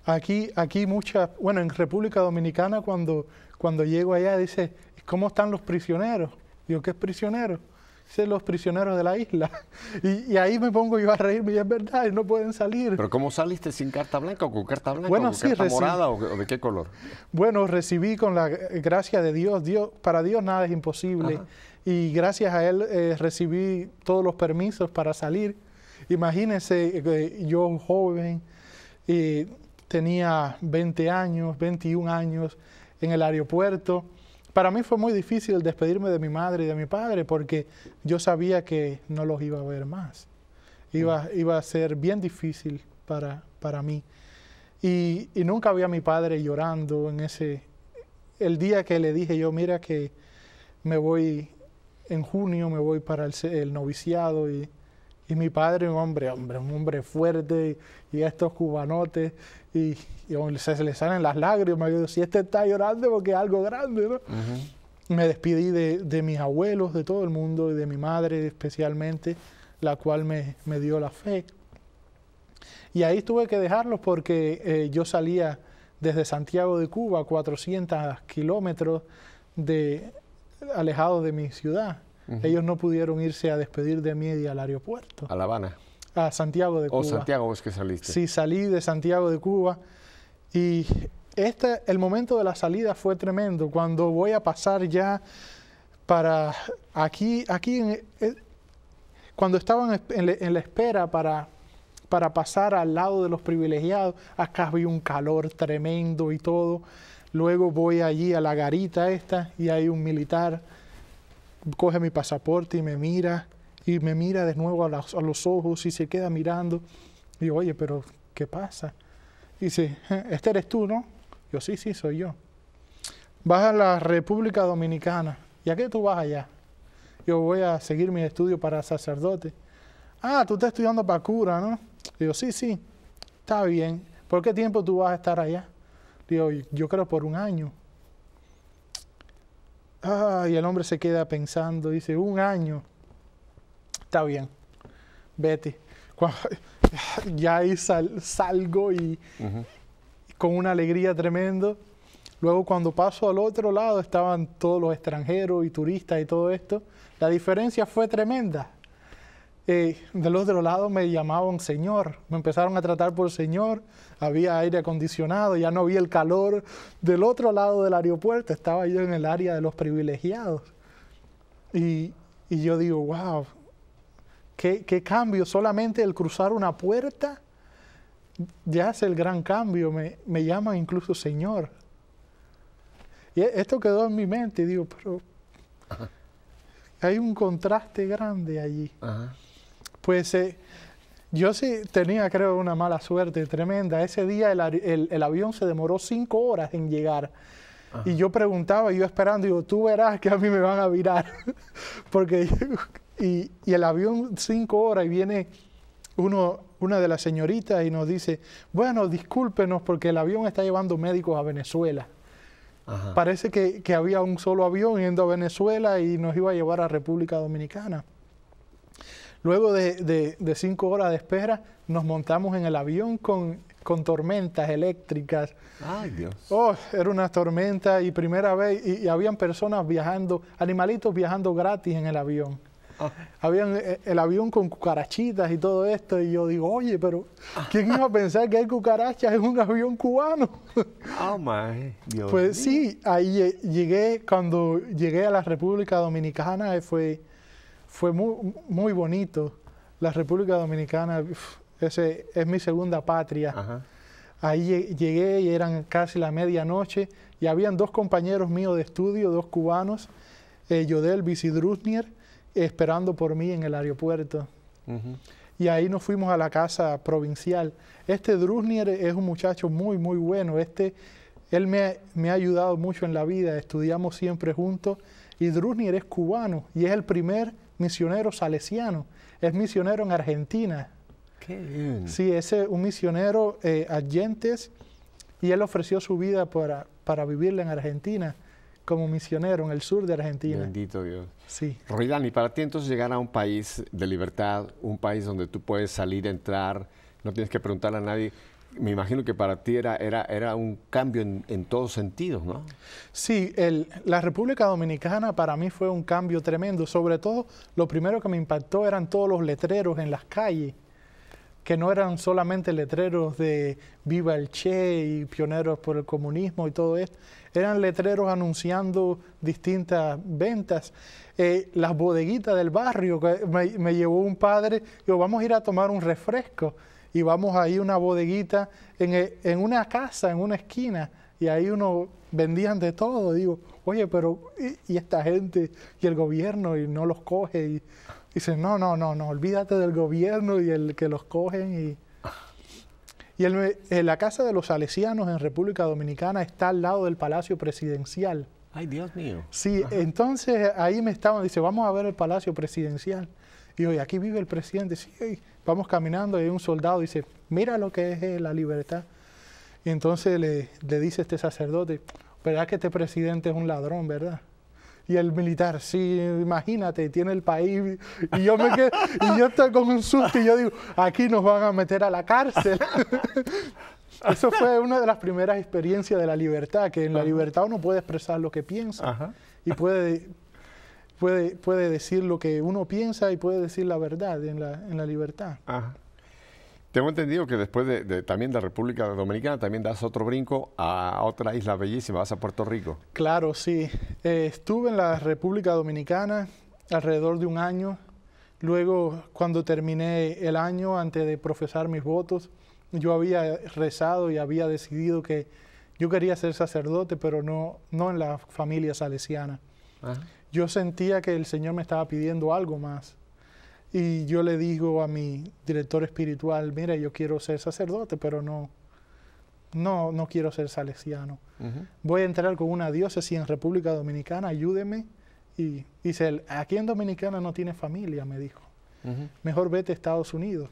Aquí, aquí muchas, bueno, en República Dominicana cuando, cuando llego allá dice, ¿cómo están los prisioneros? Digo, ¿qué es prisionero? Dice, los prisioneros de la isla. Y, ahí me pongo yo a reírme y es verdad, y no pueden salir. ¿Pero cómo saliste sin carta blanca o con carta blanca bueno, con sí, carta morada o, de qué color? Bueno, recibí con la gracia de Dios, Dios para Dios nada es imposible. Y gracias a Él eh, recibí todos los permisos para salir. Imagínense, eh, yo un joven, y tenía 20 años, 21 años en el aeropuerto. Para mí fue muy difícil despedirme de mi madre y de mi padre porque yo sabía que no los iba a ver más. Iba, mm. iba a ser bien difícil para, para mí. Y, nunca vi a mi padre llorando en ese... El día que le dije yo, mira que me voy en junio, me voy para el noviciado y mi padre, un hombre, hombre, un hombre fuerte, y, estos cubanotes, y, se, le salen las lágrimas. si este está llorando porque es algo grande, Me despedí de, mis abuelos, de todo el mundo, y de mi madre especialmente, la cual me, dio la fe. Y ahí tuve que dejarlos porque eh, yo salía desde Santiago de Cuba, 400 kilómetros de, alejados de mi ciudad. Ellos no pudieron irse a despedir de mí y al aeropuerto. A La Habana. A Santiago de Cuba. O Santiago vos que saliste. Sí, salí de Santiago de Cuba y este, el momento de la salida fue tremendo. Cuando voy a pasar ya para aquí, aquí eh, cuando estaban en, la espera para para pasar al lado de los privilegiados. Acá había un calor tremendo y todo. Luego voy allí a la garita esta y hay un militar coge mi pasaporte y me mira, y me mira de nuevo a, los ojos y se queda mirando. Y digo, oye, pero ¿qué pasa? Y dice, eh, este eres tú, ¿no? Yo, sí, sí, soy yo. Vas a la República Dominicana. ¿Y a qué tú vas allá? Yo voy a seguir mi estudio para sacerdote. Ah, tú estás estudiando para cura, ¿no? Digo, sí, sí, está bien. ¿Por qué tiempo tú vas a estar allá? Digo, yo creo por un año y el hombre se queda pensando, dice, un año. Está bien, vete. ya ahí salgo y con una alegría tremendo Luego cuando paso al otro lado estaban todos los extranjeros y turistas y todo esto. La diferencia fue tremenda eh, del otro lado me llamaban Señor, me empezaron a tratar por Señor, había aire acondicionado, ya no vi el calor. Del otro lado del aeropuerto estaba yo en el área de los privilegiados. Y, yo digo, wow, ¿qué, cambio, solamente el cruzar una puerta ya es el gran cambio, me, llaman incluso Señor. Y e, esto quedó en mi mente digo, pero hay un contraste grande allí. Ajá. Pues eh, yo sí tenía, creo, una mala suerte tremenda. Ese día el, avión se demoró cinco horas en llegar. Y yo preguntaba, yo esperando, digo, tú verás que a mí me van a virar. Porque, y, el avión cinco horas y viene uno, una de las señoritas y nos dice, bueno, discúlpenos porque el avión está llevando médicos a Venezuela. Parece que había un solo avión yendo a Venezuela y nos iba a llevar a República Dominicana. Luego de, cinco horas de espera, nos montamos en el avión con, tormentas eléctricas. Ay, Dios. Oh, era una tormenta y primera vez, y, habían personas viajando, animalitos viajando gratis en el avión. Ah. Habían eh, eh, el avión con cucarachitas y todo esto, y yo digo, oye, pero ¿quién iba a pensar que hay cucarachas en un avión cubano? Oh Dios. Pues sí, ahí eh, llegué, cuando llegué a la República Dominicana, fue fue muy, bonito. La República Dominicana ese, es mi segunda patria. Ahí llegué y eran casi la medianoche y habían dos compañeros míos de estudio, dos cubanos, eh, y Drusnier, esperando por mí en el aeropuerto. Y ahí nos fuimos a la casa provincial. Este Drusnier es un muchacho muy, muy bueno. Este, él me, me ha ayudado mucho en la vida. Estudiamos siempre juntos. Y Drusnier es cubano y es el primer misionero salesiano, es misionero en Argentina. Qué Sí, es un misionero eh, y él ofreció su vida para, para vivirla en Argentina como misionero en el sur de Argentina. Bendito Dios. Sí. Dani, para ti entonces llegar a un país de libertad, un país donde tú puedes salir, entrar, no tienes que preguntarle a nadie, me imagino que para ti era, era, un cambio en, todos sentidos, ¿no? Sí, la República Dominicana para mí fue un cambio tremendo. Sobre todo, lo primero que me impactó eran todos los letreros en las calles, que no eran solamente letreros de Viva el Che y Pioneros por el Comunismo y todo esto. Eran letreros anunciando distintas ventas. Eh, las bodeguitas del barrio, me, me llevó un padre, yo vamos a ir a tomar un refresco y vamos ahí a una bodeguita, en, una casa, en una esquina, y ahí uno vendían de todo. Digo, oye, pero y, esta gente y el gobierno y no los coge. Y, dicen, no, no, no, no, olvídate del gobierno y el que los cogen. Y, y el, en la casa de los salesianos en República Dominicana está al lado del Palacio Presidencial. Ay, Dios mío. Sí, entonces ahí me estaban, dice, vamos a ver el Palacio Presidencial. Y hoy aquí vive el presidente, sí, vamos caminando y hay un soldado dice, mira lo que es eh, la libertad. Y entonces le, dice este sacerdote, ¿verdad que este presidente es un ladrón, verdad? y el militar, sí, imagínate, tiene el país. Y yo me quedo, y yo estoy con un susto y yo digo, aquí nos van a meter a la cárcel. Eso fue una de las primeras experiencias de la libertad, que en la libertad uno puede expresar lo que piensa y puede puede, decir lo que uno piensa y puede decir la verdad en la, libertad. Tengo entendido que después de, de, también de República Dominicana también das otro brinco a otra isla bellísima, vas a Puerto Rico. Claro, sí. Eh, estuve en la República Dominicana alrededor de un año. Luego, cuando terminé el año, antes de profesar mis votos, yo había rezado y había decidido que yo quería ser sacerdote, pero no, no en la familia salesiana. Ajá yo sentía que el Señor me estaba pidiendo algo más. Y yo le digo a mi director espiritual, mira, yo quiero ser sacerdote, pero no, no, no quiero ser salesiano. Voy a entrar con una diócesis en República Dominicana, ayúdeme. Y dice aquí en Dominicana no tiene familia, me dijo. Mejor vete a Estados Unidos.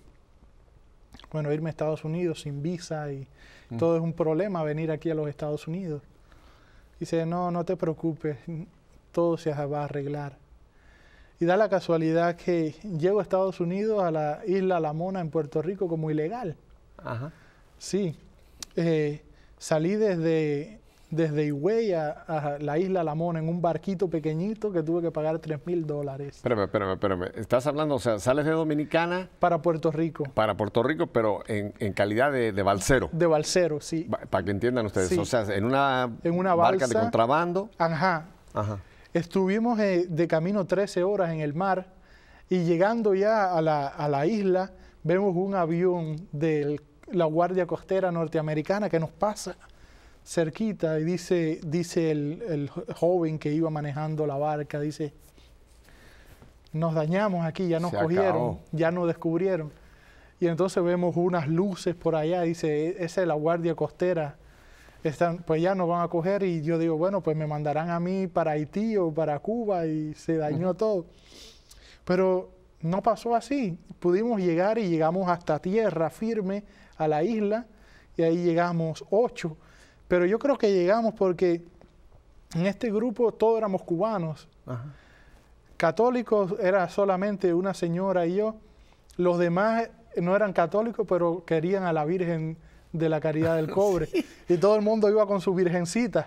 Bueno, irme a Estados Unidos sin visa y mm. todo es un problema venir aquí a los Estados Unidos. Dice, no, no te preocupes, todo se va a arreglar. Y da la casualidad que llego a Estados Unidos, a la isla La Mona en Puerto Rico, como ilegal. Ajá. Sí. Eh, salí desde, desde Higüey a, la isla La Mona en un barquito pequeñito que tuve que pagar 3 mil dólares. Espérame, espérame, espérame. Estás hablando, o sea, sales de Dominicana. Para Puerto Rico. Para Puerto Rico, pero en, calidad de, de, balsero. De balsero, sí. para que entiendan ustedes. O sea, en una, en una barca de contrabando. Ajá. Ajá. Estuvimos eh, de camino 13 horas en el mar y llegando ya a la, isla, vemos un avión de la Guardia Costera norteamericana que nos pasa cerquita y dice, dice el, joven que iba manejando la barca, dice, nos dañamos aquí, ya nos cogieron, ya nos descubrieron. Y entonces vemos unas luces por allá, dice, e, esa es la Guardia Costera están, pues ya nos van a coger y yo digo, bueno, pues me mandarán a mí para Haití o para Cuba y se dañó todo. Pero no pasó así. Pudimos llegar y llegamos hasta tierra firme a la isla y ahí llegamos ocho. Pero yo creo que llegamos porque en este grupo todos éramos cubanos. Católicos era solamente una señora y yo. Los demás no eran católicos, pero querían a la Virgen de la caridad del cobre. Y todo el mundo iba con su virgencita,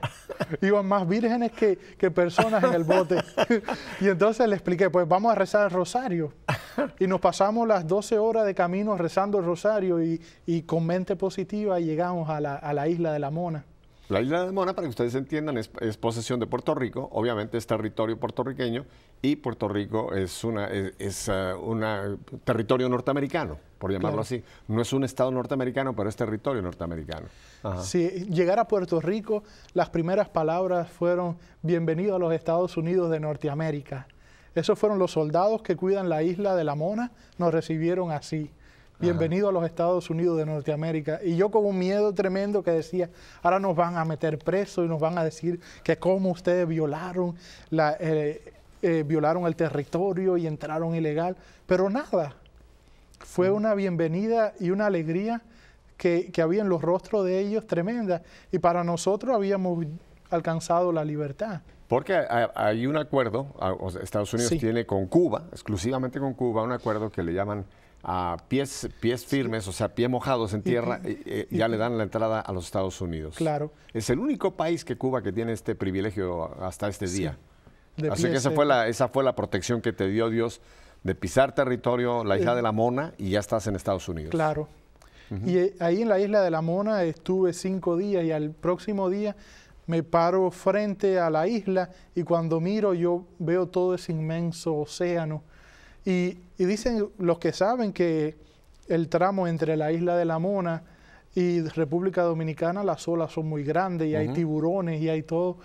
Iban más vírgenes que, personas en el bote. y entonces le expliqué, pues vamos a rezar el rosario. Y nos pasamos las 12 horas de camino rezando el rosario y, con mente positiva llegamos a la, isla de la Mona. La isla de Mona, para que ustedes entiendan, es, posesión de Puerto Rico, obviamente es territorio puertorriqueño y Puerto Rico es un es, eh, un territorio norteamericano, por llamarlo así. No es un estado norteamericano, pero es territorio norteamericano. Sí, llegar a Puerto Rico, las primeras palabras fueron, bienvenido a los Estados Unidos de Norteamérica. Esos fueron los soldados que cuidan la isla de La Mona, nos recibieron así. Bienvenido a los Estados Unidos de Norteamérica. Y yo con un miedo tremendo que decía, ahora nos van a meter preso y nos van a decir que cómo ustedes violaron la, eh, eh, violaron el territorio y entraron ilegal, pero nada. Fue mm. una bienvenida y una alegría que, había en los rostros de ellos tremenda. Y para nosotros habíamos alcanzado la libertad. Porque hay un acuerdo, Estados Unidos tiene con Cuba, exclusivamente con Cuba, un acuerdo que le llaman a pies, pies firmes, o sea, pies mojados en tierra, y, ya le dan la entrada a los Estados Unidos. Claro. Es el único país que Cuba que tiene este privilegio hasta este día. Así que esa fue, la, esa fue la protección que te dio Dios de pisar territorio, la isla de la Mona, y ya estás en Estados Unidos. Claro. Y eh, ahí en la isla de la Mona estuve cinco días y al próximo día me paro frente a la isla y cuando miro yo veo todo ese inmenso océano. Y, y dicen los que saben que el tramo entre la isla de la Mona y República Dominicana las olas son muy grandes y hay tiburones y hay todo.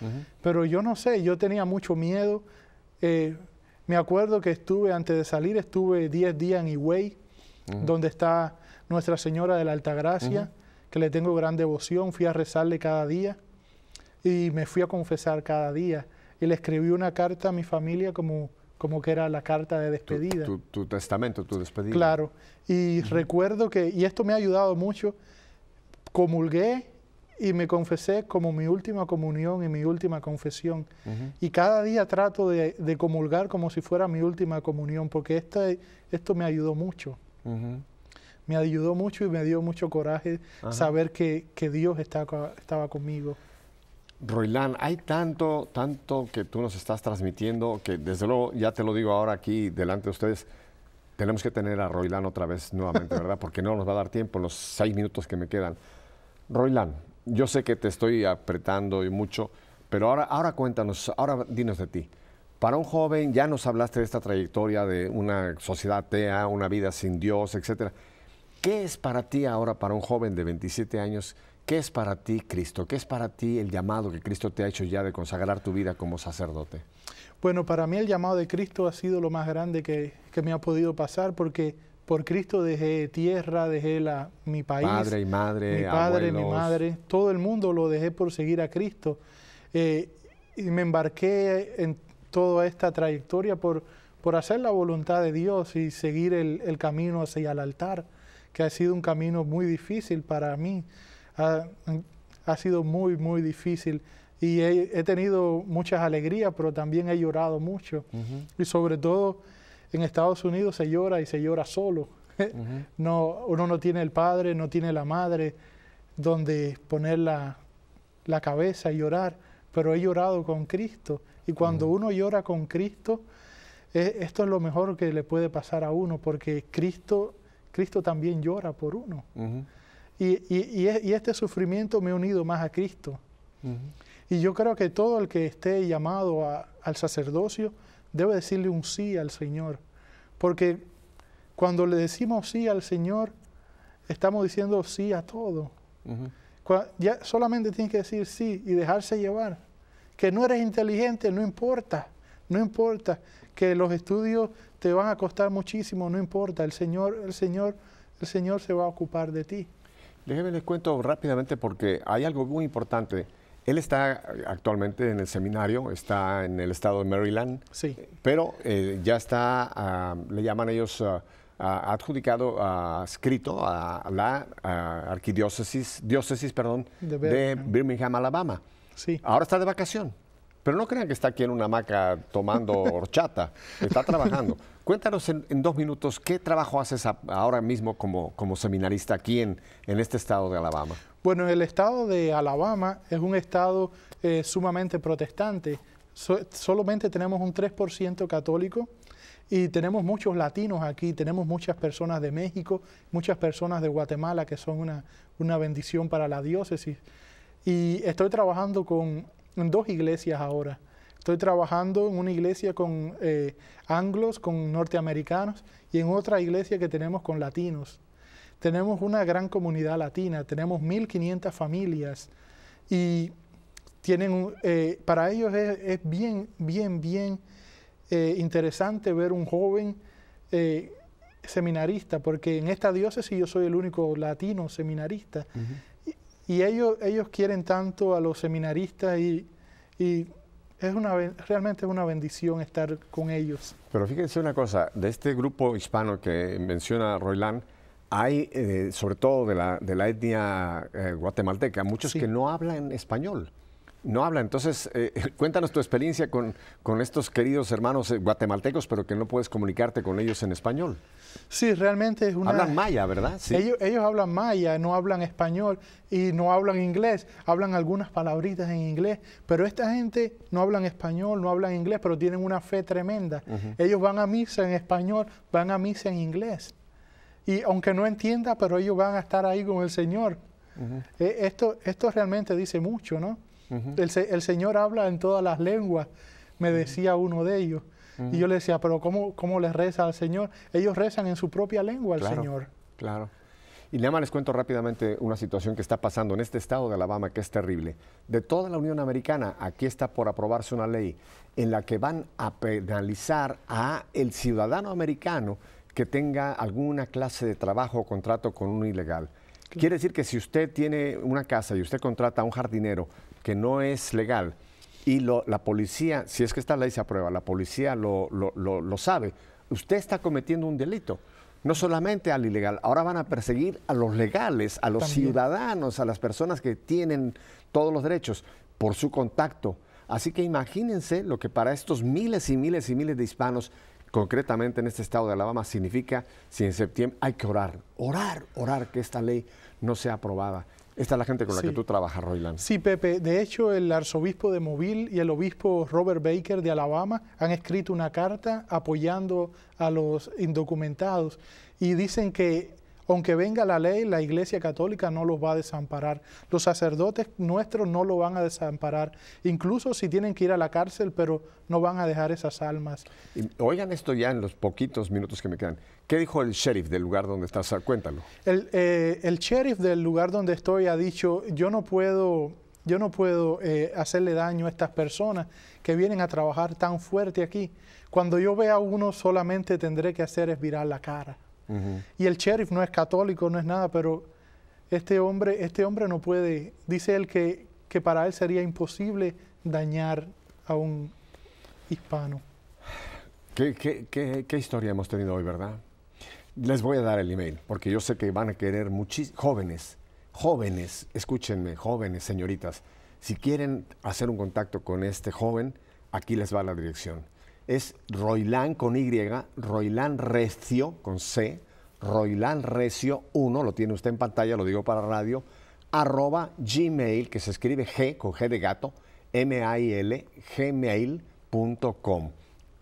Pero yo no sé, yo tenía mucho miedo. Eh, me acuerdo que estuve, antes de salir, estuve 10 días en Higüey, donde está Nuestra Señora de la Altagracia, que le tengo gran devoción. Fui a rezarle cada día y me fui a confesar cada día. Y le escribí una carta a mi familia como como que era la carta de despedida. tu testamento, tu despedida. Claro, y recuerdo que, y esto me ha ayudado mucho, comulgué y me confesé como mi última comunión y mi última confesión. Y cada día trato de, comulgar como si fuera mi última comunión, porque esto me ayudó mucho. Me ayudó mucho y me dio mucho coraje saber que, Dios estaba, estaba conmigo. Roilán, hay tanto, tanto que tú nos estás transmitiendo, que desde luego, ya te lo digo ahora aquí delante de ustedes, tenemos que tener a Roilán otra vez nuevamente, ¿verdad? Porque no nos va a dar tiempo los seis minutos que me quedan. Roilán, yo sé que te estoy apretando y mucho, pero ahora, ahora cuéntanos, ahora dinos de ti. Para un joven, ya nos hablaste de esta trayectoria de una sociedad atea, una vida sin Dios, etc. ¿Qué es para ti ahora, para un joven de 27 años, qué es para ti Cristo? ¿Qué es para ti el llamado que Cristo te ha hecho ya de consagrar tu vida como sacerdote? Bueno, para mí el llamado de Cristo ha sido lo más grande que me ha podido pasar porque por Cristo dejé tierra, dejé la, mi país, padre y madre, mi padre, mi madre, todo el mundo lo dejé por seguir a Cristo. Eh, y me embarqué en toda esta trayectoria por, por hacer la voluntad de Dios y seguir el, camino hacia el altar, que ha sido un camino muy difícil para mí. Ha, sido muy, muy difícil y he, tenido muchas alegrías, pero también he llorado mucho. Y sobre todo en Estados Unidos se llora y se llora solo. no, uno no tiene el padre, no tiene la madre donde poner la, cabeza y llorar, pero he llorado con Cristo. Y cuando uno llora con Cristo, e, esto es lo mejor que le puede pasar a uno, porque Cristo, Cristo también llora por uno. y, este sufrimiento me ha unido más a Cristo. Y yo creo que todo el que esté llamado al sacerdocio, debe decirle un sí al Señor, porque cuando le decimos sí al Señor, estamos diciendo sí a todo. ya solamente tienes que decir sí y dejarse llevar. Que no eres inteligente, no importa, no importa. Que los estudios te van a costar muchísimo, no importa. El Señor, el Señor, el Señor se va a ocupar de ti. Déjeme les cuento rápidamente porque hay algo muy importante. Él está actualmente en el seminario, está en el estado de Maryland, sí. pero eh, ya está, ah, le llaman ellos ah, ah, adjudicado, escrito a la arquidiócesis diócesis, perdón, de, Birmingham. Alabama. Sí. Ahora está de vacación, pero no crean que está aquí en una hamaca tomando horchata, está trabajando. Cuéntanos en, dos minutos qué trabajo haces ahora mismo como, como seminarista aquí en, en este estado de Alabama. Bueno, el estado de Alabama es un estado eh, sumamente protestante. solamente tenemos un 3% católico y tenemos muchos latinos aquí, tenemos muchas personas de México, muchas personas de Guatemala que son una, bendición para la diócesis. Y estoy trabajando con dos iglesias ahora. Estoy trabajando en una iglesia con eh, anglos, con norteamericanos y en otra iglesia que tenemos con latinos. Tenemos una gran comunidad latina, tenemos 1.500 familias y tienen, eh, para ellos es, bien, bien, bien eh, interesante ver un joven eh, seminarista, porque en esta diócesis yo soy el único latino seminarista. y, ellos, ellos quieren tanto a los seminaristas y, es una, realmente es una bendición estar con ellos. Pero fíjense una cosa, de este grupo hispano que menciona Roilán, hay, eh, sobre todo de la, etnia eh, guatemalteca, muchos que no hablan español. No hablan. Entonces, eh, cuéntanos tu experiencia con, estos queridos hermanos guatemaltecos, pero que no puedes comunicarte con ellos en español. Sí, realmente es una... Hablan maya, ¿verdad? Sí. Ellos, hablan maya, no hablan español y no hablan inglés. Hablan algunas palabritas en inglés, pero esta gente no hablan español, no hablan inglés, pero tienen una fe tremenda. Ellos van a misa en español, van a misa en inglés. Y aunque no entienda, pero ellos van a estar ahí con el Señor. Eh, esto, esto realmente dice mucho, ¿no? el, Señor habla en todas las lenguas, me decía uno de ellos. Y yo le decía, pero ¿cómo, cómo les reza al Señor? Ellos rezan en su propia lengua al Señor. Claro. Y nada les cuento rápidamente una situación que está pasando en este estado de Alabama que es terrible. De toda la Unión Americana, aquí está por aprobarse una ley en la que van a penalizar a el ciudadano americano que tenga alguna clase de trabajo o contrato con un ilegal. Quiere decir que si usted tiene una casa y usted contrata a un jardinero que no es legal y la policía, si es que esta ley se aprueba, la policía lo, sabe, usted está cometiendo un delito no solamente al ilegal, ahora van a perseguir a los legales, a los ciudadanos, a las personas que tienen todos los derechos por su contacto. Así que imagínense lo que para estos miles y miles y miles de hispanos concretamente en este estado de Alabama, significa si en septiembre hay que orar, orar, orar que esta ley no sea aprobada. Esta es la gente con la que tú trabajas, Royland. Sí, Pepe. De hecho, el arzobispo de Mobile y el obispo Robert Baker de Alabama han escrito una carta apoyando a los indocumentados y dicen que aunque venga la ley, la Iglesia Católica no los va a desamparar. Los sacerdotes nuestros no lo van a desamparar. Incluso si tienen que ir a la cárcel, pero no van a dejar esas almas. oigan esto ya en los poquitos minutos que me quedan. ¿Qué dijo el sheriff del lugar donde estás? Cuéntalo. Eh, el, sheriff del lugar donde estoy ha dicho, yo no puedo yo no puedo eh, hacerle daño a estas personas que vienen a trabajar tan fuerte aquí. Cuando yo vea a uno solamente tendré que hacer es virar la cara. Y el sheriff no es católico, no es nada, pero este hombre, este hombre no puede, dice él que, para él sería imposible dañar a un hispano. ¿Qué, historia hemos tenido hoy, verdad? Les voy a dar el email, porque yo sé que van a querer muchísimos jóvenes, jóvenes, escúchenme, jóvenes, señoritas. Si quieren hacer un contacto con este joven, aquí les va la dirección es Roilán con Y, Roilán Recio con C, Roilán Recio 1, lo tiene usted en pantalla, lo digo para radio, arroba gmail, que se escribe G con G de gato, M-A-I-L, gmail.com.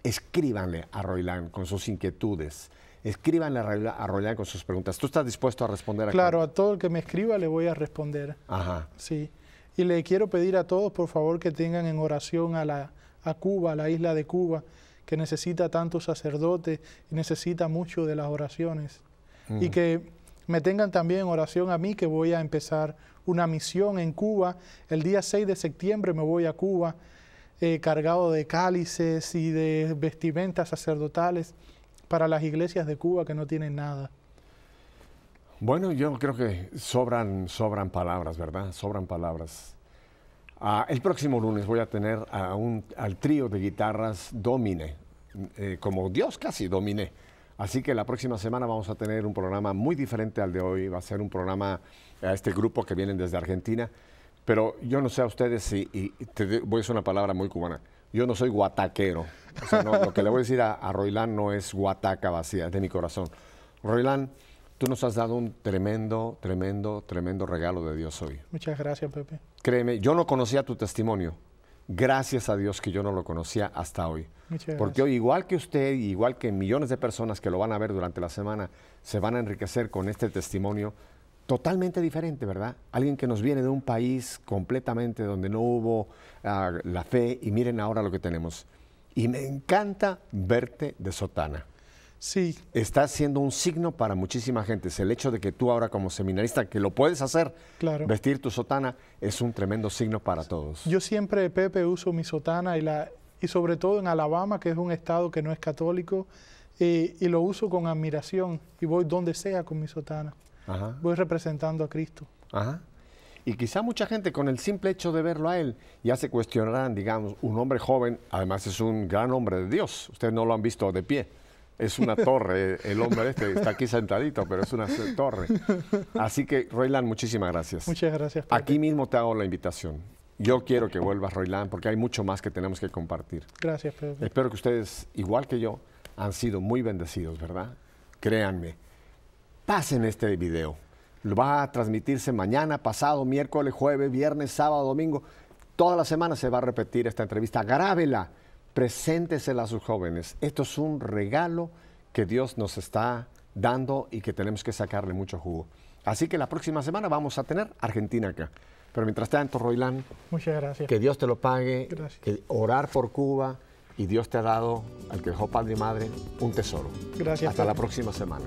Escríbanle a Roilán con sus inquietudes. Escríbanle a Roilán con sus preguntas. ¿Tú estás dispuesto a responder Claro, a todo el que me escriba le voy a responder. Ajá. Sí. Y le quiero pedir a todos, por favor, que tengan en oración a la, a Cuba, a la isla de Cuba, que necesita tantos sacerdotes y necesita mucho de las oraciones. Y que me tengan también oración a mí, que voy a empezar una misión en Cuba. El día 6 de septiembre me voy a Cuba, eh, cargado de cálices y de vestimentas sacerdotales para las iglesias de Cuba que no tienen nada. Bueno, yo creo que sobran, sobran palabras, ¿verdad? Sobran palabras. Ah, el próximo lunes voy a tener a un, al trío de guitarras Domine, eh, como Dios casi Domine. Así que la próxima semana vamos a tener un programa muy diferente al de hoy. Va a ser un programa a este grupo que vienen desde Argentina. Pero yo no sé a ustedes si, y te voy a decir una palabra muy cubana. Yo no soy guataquero. lo que le voy a decir a, Roilán no es guataca vacía, de mi corazón. Roilán, Tú nos has dado un tremendo, tremendo, tremendo regalo de Dios hoy. Muchas gracias, Pepe. Créeme, yo no conocía tu testimonio. Gracias a Dios que yo no lo conocía hasta hoy. Porque hoy, igual que usted, igual que millones de personas que lo van a ver durante la semana, se van a enriquecer con este testimonio totalmente diferente, ¿verdad? Alguien que nos viene de un país completamente donde no hubo ah, la fe y miren ahora lo que tenemos. Y me encanta verte de sotana. Sí. Está siendo un signo para muchísima gente. Es el hecho de que tú ahora como seminarista, que lo puedes hacer, vestir tu sotana, es un tremendo signo para todos. Yo siempre, Pepe, uso mi sotana y, sobre todo en Alabama, que es un estado que no es católico, eh, y, lo uso con admiración y voy donde sea con mi sotana. Voy representando a Cristo. Ajá. Y quizá mucha gente con el simple hecho de verlo a él ya se cuestionarán, digamos, un hombre joven, además es un gran hombre de Dios. Ustedes no lo han visto de pie es una torre, eh, el hombre este está aquí sentadito, pero es una torre. Así que, Royland, muchísimas gracias. Muchas gracias. Aquí mismo te hago la invitación. Yo quiero que vuelvas, Royland, porque hay mucho más que tenemos que compartir. Gracias, Pedro. Espero que ustedes, igual que yo, han sido muy bendecidos, ¿verdad? Créanme. Pasen este video. Lo va a transmitirse mañana, pasado, miércoles, jueves, viernes, sábado, domingo. Toda la semana se va a repetir esta entrevista. Grábela preséntesela a sus jóvenes. Esto es un regalo que Dios nos está dando y que tenemos que sacarle mucho jugo. Así que la próxima semana vamos a tener Argentina acá. Pero mientras tanto, Roilán, muchas gracias. Que Dios te lo pague, que orar por Cuba y Dios te ha dado, al que dejó padre y madre, un tesoro. Gracias. Hasta la próxima semana.